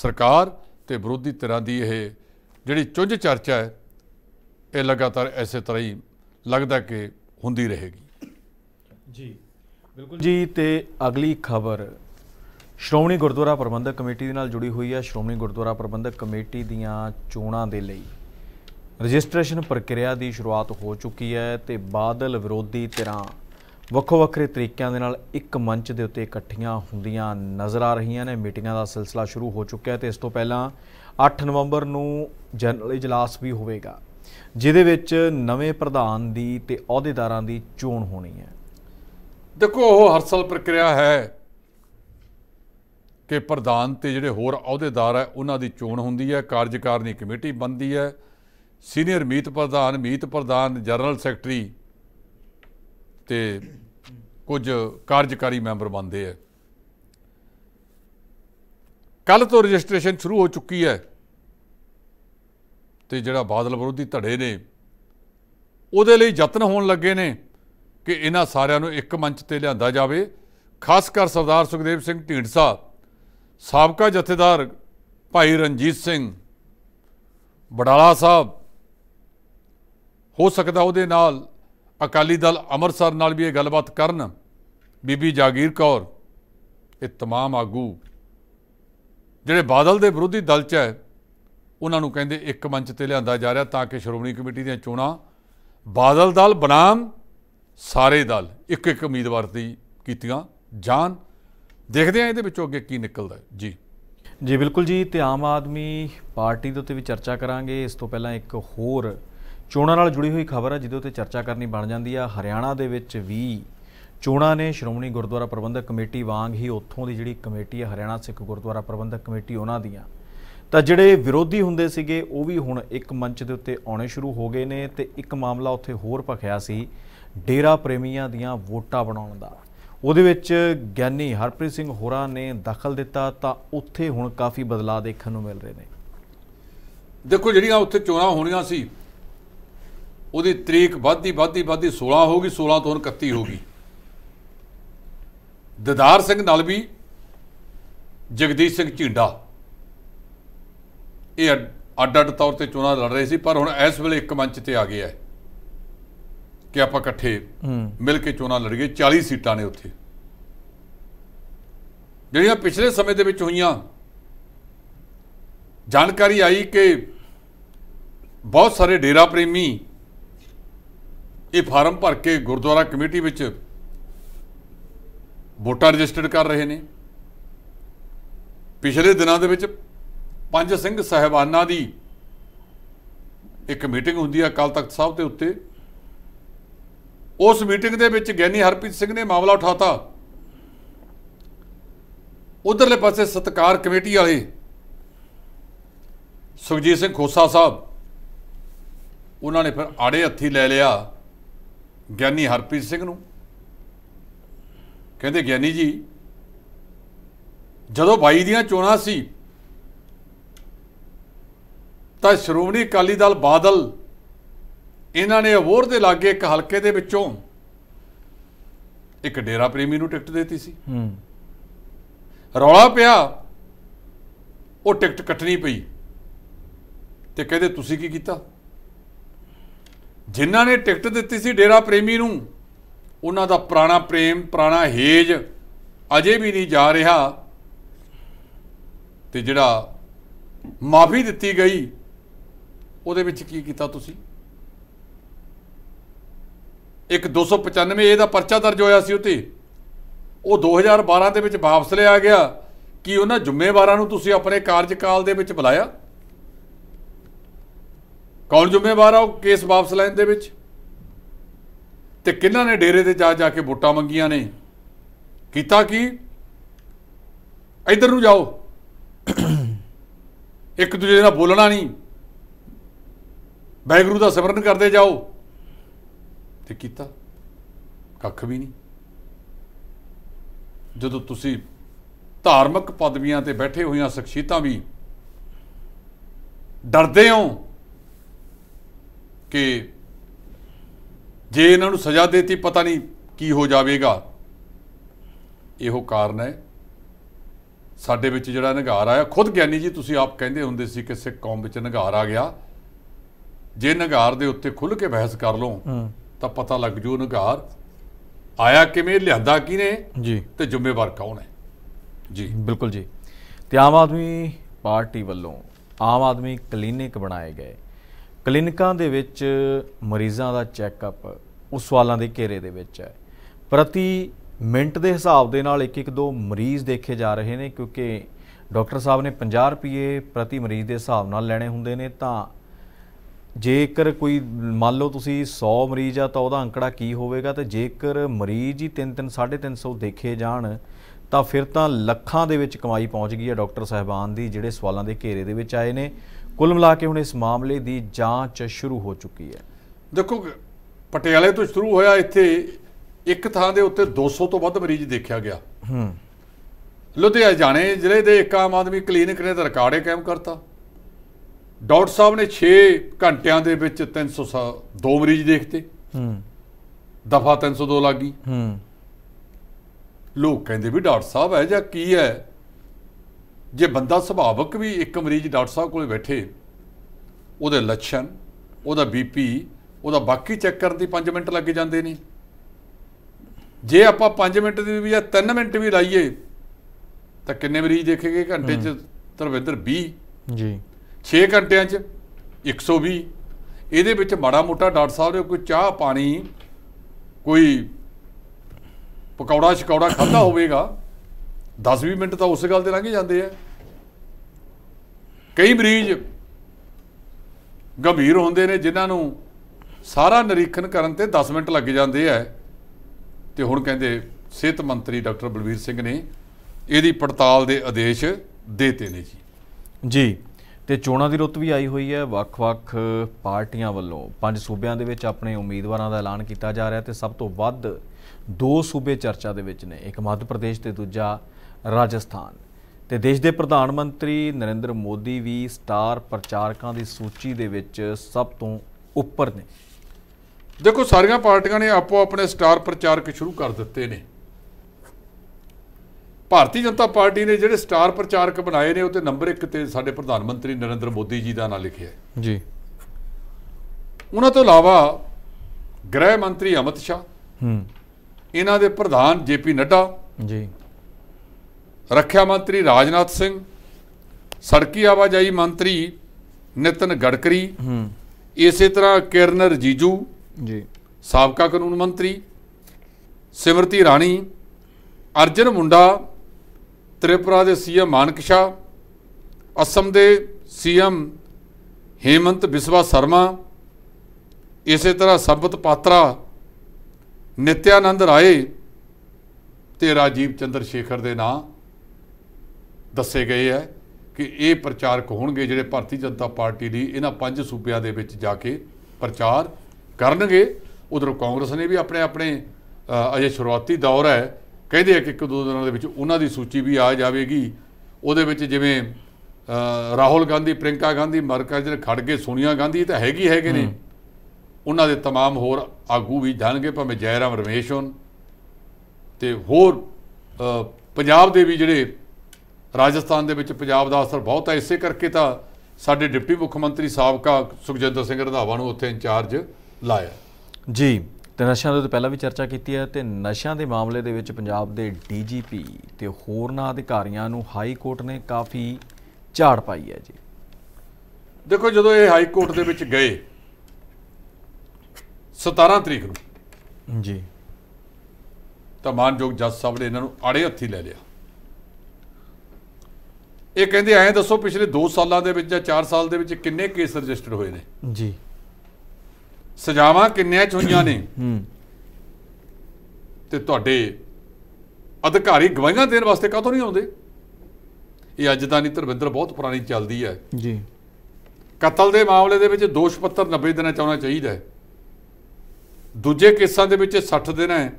ਸਰਕਾਰ ਤੇ ਵਿਰੋਧੀ ਧਿਰਾਂ ਦੀ ਇਹ ਜਿਹੜੀ ਚੁੰਝ ਚਰਚਾ ਹੈ ਇਹ ਲਗਾਤਾਰ ਐਸੇ ਤਰ੍ਹਾਂ ਹੀ ਲੱਗਦਾ ਕਿ ਹੁੰਦੀ ਰਹੇਗੀ ਜੀ ਬਿਲਕੁਲ ਜੀ ਤੇ ਅਗਲੀ ਖਬਰ ਸ਼੍ਰੋਮਣੀ ਗੁਰਦੁਆਰਾ ਪ੍ਰਬੰਧਕ ਕਮੇਟੀ ਦੇ ਨਾਲ ਜੁੜੀ ਹੋਈ ਹੈ ਸ਼੍ਰੋਮਣੀ ਗੁਰਦੁਆਰਾ ਪ੍ਰਬੰਧਕ ਕਮੇਟੀ ਦੀਆਂ ਚੋਣਾਂ ਦੇ ਲਈ ਰਜਿਸਟ੍ਰੇਸ਼ਨ ਪ੍ਰਕਿਰਿਆ ਦੀ ਸ਼ੁਰੂਆਤ ਹੋ ਚੁੱਕੀ ਹੈ ਤੇ ਬਾਦਲ ਵਿਰੋਧੀ ਧਿਰਾਂ ਵੱਖੋ ਵੱਖਰੇ ਤਰੀਕਿਆਂ ਦੇ ਨਾਲ ਇੱਕ ਮੰਚ ਦੇ ਉੱਤੇ ਇਕੱਠੀਆਂ ਹੁੰਦੀਆਂ ਨਜ਼ਰ ਆ ਰਹੀਆਂ ਨੇ ਮੀਟਿੰਗਾਂ ਦਾ ਸਿਲਸਿਲਾ ਸ਼ੁਰੂ ਹੋ ਚੁੱਕਿਆ ਹੈ ਤੇ ਇਸ ਤੋਂ ਪਹਿਲਾਂ 8 ਨਵੰਬਰ ਨੂੰ ਜਨਰਲ ਇਜਲਾਸ ਵੀ ਹੋਵੇਗਾ ਜਿਹਦੇ ਵਿੱਚ ਨਵੇਂ ਪ੍ਰਧਾਨ ਦੀ ਤੇ ਅਹੁਦੇਦਾਰਾਂ ਦੀ ਚੋਣ ਹੋਣੀ ਹੈ ਦੇਖੋ ਉਹ ਹਰ ਸਾਲ ਪ੍ਰਕਿਰਿਆ ਹੈ ਕਿ ਪ੍ਰਧਾਨ ਤੇ ਜਿਹੜੇ ਹੋਰ ਅਹੁਦੇਦਾਰ ਹੈ ਉਹਨਾਂ ਦੀ ਚੋਣ ਹੁੰਦੀ ਹੈ ਕਾਰਜਕਾਰਨੀ ਕਮੇਟੀ ਬਣਦੀ ਹੈ ਸੀਨੀਅਰ ਮੀਤ ਪ੍ਰਧਾਨ ਮੀਤ ਪ੍ਰਧਾਨ ਜਨਰਲ ਸੈਕਟਰੀ ਤੇ ਕੁਝ ਕਾਰਜਕਾਰੀ ਮੈਂਬਰ ਬਣਦੇ ਆ ਕੱਲ ਤੋਂ ਰਜਿਸਟ੍ਰੇਸ਼ਨ ਸ਼ੁਰੂ ਹੋ ਚੁੱਕੀ ਹੈ ਤੇ ਜਿਹੜਾ ਬਾਦਲ ਵਿਰੋਧੀ ਧੜੇ ਨੇ ਉਹਦੇ ਲਈ ਯਤਨ ਹੋਣ ਲੱਗੇ ਨੇ ਕਿ ਇਹਨਾਂ ਸਾਰਿਆਂ ਨੂੰ ਇੱਕ ਮੰਚ ਤੇ ਲਿਆਂਦਾ ਜਾਵੇ ਖਾਸ ਕਰ ਸਰਦਾਰ ਸੁਖਦੇਵ ਸਿੰਘ ਢੀਂਡਸਾ ਸਾਬਕਾ ਜਥੇਦਾਰ ਭਾਈ ਰਣਜੀਤ ਸਿੰਘ ਬਡਾਲਾ ਸਾਹਿਬ ਹੋ ਸਕਦਾ ਉਹਦੇ ਨਾਲ ਅਕਾਲੀ ਦਲ ਅੰਮ੍ਰਿਤਸਰ ਨਾਲ ਵੀ ਇਹ ਗੱਲਬਾਤ ਕਰਨ ਬੀਬੀ ਜਾਗੀਰ ਕੌਰ ਇਹ तमाम ਆਗੂ ਜਿਹੜੇ ਬਾਦਲ ਦੇ ਵਿਰੋਧੀ ਦਲ 'ਚ ਹੈ ਉਹਨਾਂ ਨੂੰ ਕਹਿੰਦੇ ਇੱਕ ਮੰਚ ਤੇ ਲਿਆਂਦਾ ਜਾ ਰਿਹਾ ਤਾਂ ਕਿ ਸ਼੍ਰੋਮਣੀ ਕਮੇਟੀ ਦੀਆਂ ਚੋਣਾਂ ਬਾਦਲ ਦਲ ਬਨਾਮ ਸਾਰੇ ਦਲ ਇੱਕ ਇੱਕ ਉਮੀਦਵਾਰ ਦੀ ਕੀਤੀਆਂ ਜਾਣ ਦੇਖਦੇ ਆ ਇਹਦੇ ਵਿੱਚੋਂ ਅੱਗੇ ਕੀ ਨਿਕਲਦਾ ਜੀ ਜੀ ਬਿਲਕੁਲ ਜੀ ਤੇ ਆਮ ਆਦਮੀ ਪਾਰਟੀ ਦੇ ਉੱਤੇ ਵੀ ਚਰਚਾ ਕਰਾਂਗੇ ਇਸ ਤੋਂ ਪਹਿਲਾਂ ਇੱਕ ਹੋਰ ਚੋਣਾਂ ਨਾਲ ਜੁੜੀ ਹੋਈ ਖਬਰ ਹੈ ਜਿਹਦੇ ਉੱਤੇ ਚਰਚਾ ਕਰਨੀ ਬਣ ਜਾਂਦੀ ਆ ਹਰਿਆਣਾ ਦੇ ਵਿੱਚ ਵੀ ਚੋਣਾਂ ਨੇ ਸ਼੍ਰੋਮਣੀ ਗੁਰਦੁਆਰਾ ਪ੍ਰਬੰਧਕ ਕਮੇਟੀ ਵਾਂਗ ਹੀ ਉੱਥੋਂ ਦੀ ਜਿਹੜੀ ਕਮੇਟੀ ਹੈ ਹਰਿਆਣਾ ਸਿੱਖ ਗੁਰਦੁਆਰਾ ਪ੍ਰਬੰਧਕ ਕਮੇਟੀ ਉਹਨਾਂ ਦੀਆਂ ਤਾਂ ਜਿਹੜੇ ਵਿਰੋਧੀ ਹੁੰਦੇ ਸੀਗੇ ਉਹ ਵੀ ਹੁਣ ਇੱਕ ਮੰਚ ਦੇ ਉੱਤੇ ਆਉਣੇ ਸ਼ੁਰੂ ਹੋ ਗਏ ਨੇ ਤੇ ਇੱਕ ਮਾਮਲਾ ਉੱਥੇ ਹੋਰ ਭਖਿਆ ਸੀ ਡੇਰਾ ਪ੍ਰੇਮੀਆਂ ਦੀਆਂ ਵੋਟਾਂ ਬਣਾਉਣ ਦਾ ਉਹਦੇ ਵਿੱਚ ਗਿਆਨੀ ਹਰਪ੍ਰੀਤ ਸਿੰਘ ਹੋਰਾ ਨੇ ਦਖਲ ਦਿੱਤਾ ਤਾਂ ਉੱਥੇ ਹੁਣ ਕਾਫੀ ਬਦਲਾਅ ਦੇਖਣ ਨੂੰ ਮਿਲ ਰਹੇ ਨੇ ਦੇਖੋ ਜਿਹੜੀਆਂ ਉੱਥੇ ਚੋਣਾਂ ਹੋਣੀਆਂ ਸੀ ਉਹਦੀ ਤਰੀਕ ਵੱਧਦੀ ਵੱਧਦੀ ਵੱਧਦੀ 16 ਹੋ ਗਈ 16 ਤੋਂ 31 ਹੋ ਗਈ ਦਦਾਰ ਸਿੰਘ ਨਲਵੀ ਜਗਦੀਸ਼ ਸਿੰਘ ਝਿੰਡਾ ਇਹ ਅੱਡ ਅੱਡ ਤੌਰ ਤੇ ਚੋਣਾਂ ਲੜ ਰਹੇ ਸੀ ਪਰ ਹੁਣ ਇਸ ਵੇਲੇ ਇੱਕ ਮੰਚ ਤੇ ਆ ਗਏ ਆ ਕਿ ਆਪਾਂ ਇਕੱਠੇ ਮਿਲ ਕੇ ਚੋਣਾਂ ਲੜੀਏ 40 ਸੀਟਾਂ ਨੇ ਉੱਥੇ ਜਿਹੜੀਆਂ ਪਿਛਲੇ ਸਮੇਂ ਦੇ ਵਿੱਚ ਹੋਈਆਂ ਜਾਣਕਾਰੀ ਆਈ ਕਿ ਬਹੁਤ ਸਾਰੇ ਡੇਰਾ ਪ੍ਰੇਮੀ ਇਹ ਫਾਰਮ ਭਰ ਕੇ ਗੁਰਦੁਆਰਾ ਕਮੇਟੀ ਵਿੱਚ ਵੋਟਾਂ ਰਜਿਸਟਰਡ ਕਰ ਰਹੇ ਨੇ ਪਿਛਲੇ ਦਿਨਾਂ ਦੇ ਵਿੱਚ ਪੰਜ ਸਿੰਘ ਸਹਿਬਾਨਾਂ ਦੀ ਇੱਕ ਮੀਟਿੰਗ ਹੁੰਦੀ ਹੈ ਕਲ ਤਖਤ ਸਾਹਿਬ ਦੇ ਉੱਤੇ ਉਸ ਮੀਟਿੰਗ ਦੇ ਵਿੱਚ ਗਿਆਨੀ ਹਰਪ੍ਰੀਤ ਸਿੰਘ ਨੇ ਮਾਮਲਾ ਉਠਾਤਾ ਉਧਰਲੇ ਪਾਸੇ ਸਤਕਾਰ ਕਮੇਟੀ ਵਾਲੇ ਸੁਖਜੀਤ ਸਿੰਘ ਖੋਸਾ ਸਾਹਿਬ ਉਹਨਾਂ ਨੇ ਫਿਰ ਆੜੇ ਹੱਥੀ ਲੈ ਲਿਆ ਗਿਆਨੀ ਹਰਪ੍ਰੀਤ ਸਿੰਘ ਨੂੰ ਕਹਿੰਦੇ ਗਿਆਨੀ ਜੀ ਜਦੋਂ ਬਾਈ ਦੀਆਂ ਚੋਣਾਂ ਸੀ ਤਾਂ ਸ਼੍ਰੋਮਣੀ ਅਕਾਲੀ ਦਲ ਬਾਦਲ ਇਹਨਾਂ ਨੇ ਅਵੋਰ ਦੇ ਲਾਗੇ ਇੱਕ ਹਲਕੇ ਦੇ ਵਿੱਚੋਂ ਇੱਕ ਡੇਰਾ ਪ੍ਰੇਮੀ ਨੂੰ ਟਿਕਟ ਦਿੱਤੀ ਸੀ ਹੂੰ ਰੌਲਾ ਪਿਆ ਉਹ ਟਿਕਟ ਕੱਟਣੀ ਪਈ ਤੇ ਕਹਿੰਦੇ ਤੁਸੀਂ ਕੀ ਕੀਤਾ ਜਿਨ੍ਹਾਂ ਨੇ ਟਿਕਟ ਦਿੱਤੀ ਸੀ ਡੇਰਾ ਪ੍ਰੇਮੀ ਨੂੰ ਉਹਨਾਂ ਦਾ ਪੁਰਾਣਾ ਪ੍ਰੇਮ ਪੁਰਾਣਾ ਹੇਜ ਅਜੇ ਵੀ ਨਹੀਂ ਜਾ ਰਿਹਾ ਤੇ ਜਿਹੜਾ ਮਾਫੀ ਦਿੱਤੀ ਗਈ ਉਹਦੇ ਵਿੱਚ ਕੀ ਕੀਤਾ ਤੁਸੀਂ ਇੱਕ 295 ਇਹਦਾ ਦਾ ਪਰਚਾ ਦਰਜ ਹੋਇਆ ਸੀ ਉੱਤੇ ਉਹ 2012 ਦੇ ਵਿੱਚ ਵਾਪਸ ਲਿਆ ਗਿਆ ਕਿ ਉਹਨਾਂ ਜ਼ਿੰਮੇਵਾਰਾਂ ਨੂੰ ਤੁਸੀਂ ਆਪਣੇ ਕਾਰਜਕਾਲ ਦੇ ਵਿੱਚ ਬੁਲਾਇਆ ਕੌਣ ਜ਼ਿੰਮੇਵਾਰ ਆ ਉਹ ਕੇਸ ਵਾਪਸ ਲੈਣ ਦੇ ਵਿੱਚ ਤੇ ਕਿਹਨਾਂ ਨੇ ਡੇਰੇ ਤੇ ਜਾ ਜਾ ਕੇ ਵੋਟਾਂ ਮੰਗੀਆਂ ਨੇ ਕੀਤਾ ਕੀ ਇੱਧਰ ਨੂੰ ਜਾਓ ਇੱਕ ਦੂਜੇ ਨਾਲ ਬੋਲਣਾ ਨਹੀਂ ਵੈਗਰੂ ਦਾ ਸਿਮਰਨ ਕਰਦੇ ਜਾਓ ਤੇ ਕੀਤਾ ਕੱਖ ਵੀ ਨਹੀਂ ਜਦੋਂ ਤੁਸੀਂ ਧਾਰਮਿਕ ਪਦਵੀਆਂ ਤੇ ਬੈਠੇ ਹੋਈਆਂ ਸਖਸ਼ੀਤਾ ਵੀ ਡਰਦੇ ਹੋ ਕਿ ਜੇ ਇਹਨਾਂ ਨੂੰ ਸਜ਼ਾ ਦੇਤੀ ਪਤਾ ਨਹੀਂ ਕੀ ਹੋ ਜਾਵੇਗਾ ਇਹੋ ਕਾਰਨ ਹੈ ਸਾਡੇ ਵਿੱਚ ਜਿਹੜਾ ਨਿਗਾਰ ਆਇਆ ਖੁਦ ਗਿਆਨੀ ਜੀ ਤੁਸੀਂ ਆਪ ਕਹਿੰਦੇ ਹੁੰਦੇ ਸੀ ਕਿ ਸਿੱਖ ਕੌਮ ਵਿੱਚ ਨਿਗਾਰ ਆ ਗਿਆ ਜੇ ਨਗਾਰ ਦੇ ਉੱਤੇ ਖੁੱਲ ਕੇ ਬਹਿਸ ਕਰ ਲਓ ਤਾਂ ਪਤਾ ਲੱਗ ਜੂ ਨਗਾਰ ਆਇਆ ਕਿਵੇਂ ਲਿਆਂਦਾ ਕਿਨੇ ਜੀ ਤੇ ਜ਼ਿੰਮੇਵਾਰ ਕੌਣ ਹੈ ਜੀ ਬਿਲਕੁਲ ਜੀ ਤੇ ਆਮ ਆਦਮੀ ਪਾਰਟੀ ਵੱਲੋਂ ਆਮ ਆਦਮੀ ਕਲੀਨਿਕ ਬਣਾਏ ਗਏ ਕਲੀਨਿਕਾਂ ਦੇ ਵਿੱਚ ਮਰੀਜ਼ਾਂ ਦਾ ਚੈੱਕਅਪ ਉਸ ਸਵਾਲਾਂ ਦੇ ਘੇਰੇ ਦੇ ਵਿੱਚ ਹੈ ਪ੍ਰਤੀ ਮਿੰਟ ਦੇ ਹਿਸਾਬ ਦੇ ਨਾਲ ਇੱਕ ਇੱਕ ਦੋ ਮਰੀਜ਼ ਦੇਖੇ ਜਾ ਰਹੇ ਨੇ ਕਿਉਂਕਿ ਡਾਕਟਰ ਸਾਹਿਬ ਨੇ 50 ਰੁਪਏ ਪ੍ਰਤੀ ਮਰੀਜ਼ ਦੇ ਹਿਸਾਬ ਨਾਲ ਲੈਣੇ ਹੁੰਦੇ ਨੇ ਤਾਂ ਜੇਕਰ ਕੋਈ ਮੰਨ ਲਓ ਤੁਸੀਂ 100 ਮਰੀਜ਼ ਆ ਤਾਂ ਉਹਦਾ ਅੰਕੜਾ ਕੀ ਹੋਵੇਗਾ ਤੇ ਜੇਕਰ ਮਰੀਜ਼ ਹੀ 3-3 350 ਦੇਖੇ ਜਾਣ ਤਾਂ ਫਿਰ ਤਾਂ ਲੱਖਾਂ ਦੇ ਵਿੱਚ ਕਮਾਈ ਪਹੁੰਚ ਗਈ ਹੈ ਡਾਕਟਰ ਸਹਿਬਾਨ ਦੀ ਜਿਹੜੇ ਸਵਾਲਾਂ ਦੇ ਘੇਰੇ ਦੇ ਵਿੱਚ ਆਏ ਨੇ ਕੁੱਲ ਮਿਲਾ ਕੇ ਹੁਣ ਇਸ ਮਾਮਲੇ ਦੀ ਜਾਂਚ ਸ਼ੁਰੂ ਹੋ ਚੁੱਕੀ ਹੈ ਦੇਖੋ ਪਟਿਆਲੇ ਤੋਂ ਸ਼ੁਰੂ ਹੋਇਆ ਇੱਥੇ ਇੱਕ ਥਾਂ ਦੇ ਉੱਤੇ 200 ਤੋਂ ਵੱਧ ਮਰੀਜ਼ ਦੇਖਿਆ ਗਿਆ ਹੂੰ ਲੁਧਿਆਣੇ ਜ਼ਿਲ੍ਹੇ ਦੇ ਇੱਕ ਆਮ ਆਦਮੀ ਕਲੀਨਿਕ ਨੇ ਤਾਂ ਰਿਕਾਰਡ ਹੀ ਕਾਇਮ ਕਰਤਾ ਡਾਕਟਰ ਸਾਹਿਬ ਨੇ 6 ਘੰਟਿਆਂ ਦੇ ਵਿੱਚ 300 ਦੋ ਮਰੀਜ਼ ਦੇਖਤੇ ਹੂੰ ਦਫਾ 302 ਲੱਗ ਗਈ ਹੂੰ ਲੋਕ ਕਹਿੰਦੇ ਵੀ ਡਾਕਟਰ ਸਾਹਿਬ ਹੈ ਜਾਂ ਕੀ ਹੈ ਜੇ ਬੰਦਾ ਸੁਭਾਵਕ ਵੀ ਇੱਕ ਮਰੀਜ਼ ਡਾਕਟਰ ਸਾਹਿਬ ਕੋਲੇ ਬੈਠੇ ਉਹਦੇ ਲੱਛਣ ਉਹਦਾ ਬੀਪੀ ਉਹਦਾ ਬਾਕੀ ਚੈੱਕ ਕਰਨ ਦੀ 5 ਮਿੰਟ ਲੱਗ ਜਾਂਦੇ ਨੇ ਜੇ ਆਪਾਂ 5 ਮਿੰਟ ਦੀ ਵੀ ਜਾਂ 3 ਮਿੰਟ ਵੀ ਲਾਈਏ ਤਾਂ ਕਿੰਨੇ ਮਰੀਜ਼ ਦੇਖੇਗੇ ਘੰਟੇ 'ਚ ਤਰਵਿੰਦਰ 20 ਜੀ 6 ਘੰਟਿਆਂ 'ਚ 120 ਇਹਦੇ ਵਿੱਚ ਮਾੜਾ ਮੋਟਾ ਡਾਕਟਰ ਸਾਹਿਬ ਨੇ ਕੋਈ ਚਾਹ ਪਾਣੀ ਕੋਈ ਪਕੌੜਾ ਸ਼ਕੌੜਾ ਖਾਦਾ ਹੋਵੇਗਾ 10-20 ਮਿੰਟ ਤਾਂ ਉਸ ਗੱਲ ਤੇ ਲੰਘ ਜਾਂਦੇ ਆ ਕਈ ਮਰੀਜ਼ ਗੰਭੀਰ ਹੁੰਦੇ ਨੇ ਜਿਨ੍ਹਾਂ ਨੂੰ ਸਾਰਾ ਨਿਰੀਖਣ ਕਰਨ ਤੇ 10 ਮਿੰਟ ਲੱਗ ਜਾਂਦੇ ਆ ਤੇ ਹੁਣ ਕਹਿੰਦੇ ਸਿਹਤ ਮੰਤਰੀ ਡਾਕਟਰ ਬਲਵੀਰ ਸਿੰਘ ਨੇ ਇਹਦੀ ਪੜਤਾਲ ਦੇ ਆਦੇਸ਼ ਦੇਤੇ ਨੇ ਜੀ ਜੀ ਤੇ ਚੋਣਾਂ ਦੀ ਰੁੱਤ ਵੀ ਆਈ ਹੋਈ ਹੈ ਵੱਖ-ਵੱਖ ਪਾਰਟੀਆਂ ਵੱਲੋਂ ਪੰਜ ਸੂਬਿਆਂ ਦੇ ਵਿੱਚ ਆਪਣੇ ਉਮੀਦਵਾਰਾਂ ਦਾ ਐਲਾਨ ਕੀਤਾ ਜਾ ਰਿਹਾ ਤੇ ਸਭ ਤੋਂ ਵੱਧ ਦੋ ਸੂਬੇ ਚਰਚਾ ਦੇ ਵਿੱਚ ਨੇ ਇੱਕ ਮੱਧ ਪ੍ਰਦੇਸ਼ ਤੇ ਦੂਜਾ ਰਾਜਸਥਾਨ ਤੇ ਦੇਸ਼ ਦੇ ਪ੍ਰਧਾਨ ਮੰਤਰੀ ਨਰਿੰਦਰ ਮੋਦੀ ਵੀ ਸਟਾਰ ਪ੍ਰਚਾਰਕਾਂ ਦੀ ਸੂਚੀ ਦੇ ਵਿੱਚ ਸਭ ਤੋਂ ਉੱਪਰ ਨੇ ਦੇਖੋ ਸਾਰੀਆਂ ਪਾਰਟੀਆਂ ਨੇ ਆਪੋ ਆਪਣੇ ਸਟਾਰ ਪ੍ਰਚਾਰਕ ਸ਼ੁਰੂ ਕਰ ਦਿੱਤੇ ਨੇ ਭਾਰਤੀ ਜਨਤਾ ਪਾਰਟੀ ਨੇ ਜਿਹੜੇ ਸਟਾਰ ਪ੍ਰਚਾਰਕ ਬਣਾਏ ਨੇ ਉਹ ਤੇ ਨੰਬਰ 1 ਤੇ ਸਾਡੇ ਪ੍ਰਧਾਨ ਮੰਤਰੀ ਨਰਿੰਦਰ ਮੋਦੀ ਜੀ ਦਾ ਨਾਮ ਲਿਖਿਆ ਜੀ ਉਹਨਾਂ ਤੋਂ ਇਲਾਵਾ ਗ੍ਰਹਿ ਮੰਤਰੀ ਅਮਿਤ ਸ਼ਾਹ ਹੂੰ ਇਹਨਾਂ ਦੇ ਪ੍ਰਧਾਨ ਜੇਪੀ ਨੱਡਾ ਜੀ ਰੱਖਿਆ ਮੰਤਰੀ ਰਾਜਨਾਥ ਸਿੰਘ ਸੜਕੀ ਆਵਾਜਾਈ ਮੰਤਰੀ ਨਿਤਨ ਗੜਕਰੀ ਹੂੰ ਇਸੇ ਤਰ੍ਹਾਂ ਕਿਰਨ ਰਜੀਜੂ ਜੀ ਸਾਬਕਾ ਕਾਨੂੰਨ ਮੰਤਰੀ ਸਿਮਰਤੀ ਰਾਣੀ ਅਰਜਨ ਮੁੰਡਾ ਤ੍ਰਿਪੁਰਾ ਦੇ ਸੀਐਮ ਮਾਨਕਸ਼ਾ ਅਸਮ ਦੇ ਸੀਐਮ ਹੇਮੰਤ ਬਿਸਵਾ ਸ਼ਰਮਾ ਇਸੇ ਤਰ੍ਹਾਂ ਸਬਤ ਪਾਤਰਾ ਨਿਤਿਆਨੰਦ ਰਾਏ ਤੇ ਰਾਜੀਵ ਚੰਦਰ ਸ਼ੇਖਰ ਦੇ ਨਾਂ ਦੱਸੇ ਗਏ ਹੈ ਕਿ ਇਹ ਪ੍ਰਚਾਰਕ ਹੋਣਗੇ ਜਿਹੜੇ ਭਾਰਤੀ ਜਨਤਾ ਪਾਰਟੀ ਦੀ ਇਹਨਾਂ ਪੰਜ ਸੂਬਿਆਂ ਦੇ ਵਿੱਚ ਜਾ ਕੇ ਪ੍ਰਚਾਰ ਕਰਨਗੇ ਉਧਰ ਕਾਂਗਰਸ ਨੇ ਵੀ ਆਪਣੇ ਆਪਣੇ ਅਜੇ ਸ਼ੁਰੂਆਤੀ ਦੌਰ ਹੈ ਕਹਿੰਦੇ ਆ ਕਿ ਇੱਕ ਦੋ ਦਿਨਾਂ ਦੇ ਵਿੱਚ ਉਹਨਾਂ ਦੀ ਸੂਚੀ ਵੀ ਆ ਜਾਵੇਗੀ ਉਹਦੇ ਵਿੱਚ ਜਿਵੇਂ ਰਾਹੁਲ ਗਾਂਧੀ ਪ੍ਰਿੰਕਾ ਗਾਂਧੀ ਖੜ ਖੜਗੇ ਸੋਨੀਆ ਗਾਂਧੀ ਤਾਂ ਹੈਗੀ ਹੈਗੇ ਨੇ ਉਹਨਾਂ ਦੇ तमाम ਹੋਰ ਆਗੂ ਵੀ ਜਾਣਗੇ ਭਾਵੇਂ ਜੈਰਾਮ ਰਮੇਸ਼ ਹੋਣ ਤੇ ਹੋਰ ਪੰਜਾਬ ਦੇ ਵੀ ਜਿਹੜੇ ਰਾਜਸਥਾਨ ਦੇ ਵਿੱਚ ਪੰਜਾਬ ਦਾ ਅਸਰ ਬਹੁਤ ਹੈ ਇਸੇ ਕਰਕੇ ਤਾਂ ਸਾਡੇ ਡਿਪਟੀ ਮੁੱਖ ਮੰਤਰੀ ਸਾਬਕਾ ਸੁਖਜਿੰਦਰ ਸਿੰਘ ਰੰਧਾਵਾ ਨੂੰ ਉੱਥੇ ਇੰਚਾਰਜ ਲਾਇਆ ਜੀ ਤੇ ਨਸ਼ਿਆਂ ਦੇ ਉੱਤੇ ਪਹਿਲਾਂ ਵੀ ਚਰਚਾ ਕੀਤੀ ਹੈ ਤੇ ਨਸ਼ਿਆਂ ਦੇ ਮਾਮਲੇ ਦੇ ਵਿੱਚ ਪੰਜਾਬ ਦੇ ਡੀਜੀਪੀ ਤੇ ਹੋਰਨਾਂ ਅਧਿਕਾਰੀਆਂ ਨੂੰ ਹਾਈ ਕੋਰਟ ਨੇ ਕਾਫੀ ਝਾੜ ਪਾਈ ਹੈ ਜੀ ਦੇਖੋ ਜਦੋਂ ਇਹ ਹਾਈ ਕੋਰਟ ਦੇ ਵਿੱਚ ਗਏ 17 ਤਰੀਕ ਨੂੰ ਜੀ ਤਾਂ ਮਾਨਯੋਗ ਜੱਜ ਸਾਹਿਬ ਨੇ ਇਹਨਾਂ ਨੂੰ ਆੜੇ ਹੱਥੀ ਲੈ ਲਿਆ ਇਹ ਕਹਿੰਦੇ ਐਂ ਦੱਸੋ ਪਿਛਲੇ 2 ਸਾਲਾਂ ਦੇ ਵਿੱਚ ਜਾਂ 4 ਸਾਲ ਦੇ ਵਿੱਚ ਕਿੰਨੇ ਕੇਸ ਰਜਿਸਟਰ ਹੋਏ ਨੇ ਜੀ ਸਜ਼ਾਵਾਂ ਕਿੰਨੇ ਚ ਹੋਈਆਂ ਨੇ ਤੇ ਤੁਹਾਡੇ ਅਧਿਕਾਰੀ ਗਵਾਹੀਆਂ ਦੇਣ ਵਾਸਤੇ ਕਾਹਤੋਂ ਨਹੀਂ ਆਉਂਦੇ ਇਹ ਅੱਜ ਦਾ ਨਹੀਂ ਧਰਵਿੰਦਰ ਬਹੁਤ ਪੁਰਾਣੀ ਚੱਲਦੀ ਹੈ ਜੀ ਕਤਲ ਦੇ ਮਾਮਲੇ ਦੇ ਵਿੱਚ ਦੋਸ਼ ਪੱਤਰ 90 ਦਿਨਾਂ ਚ ਆਉਣਾ ਚਾਹੀਦਾ ਹੈ ਦੂਜੇ ਕੇਸਾਂ ਦੇ ਵਿੱਚ 60 ਦਿਨਾਂ ਹੈ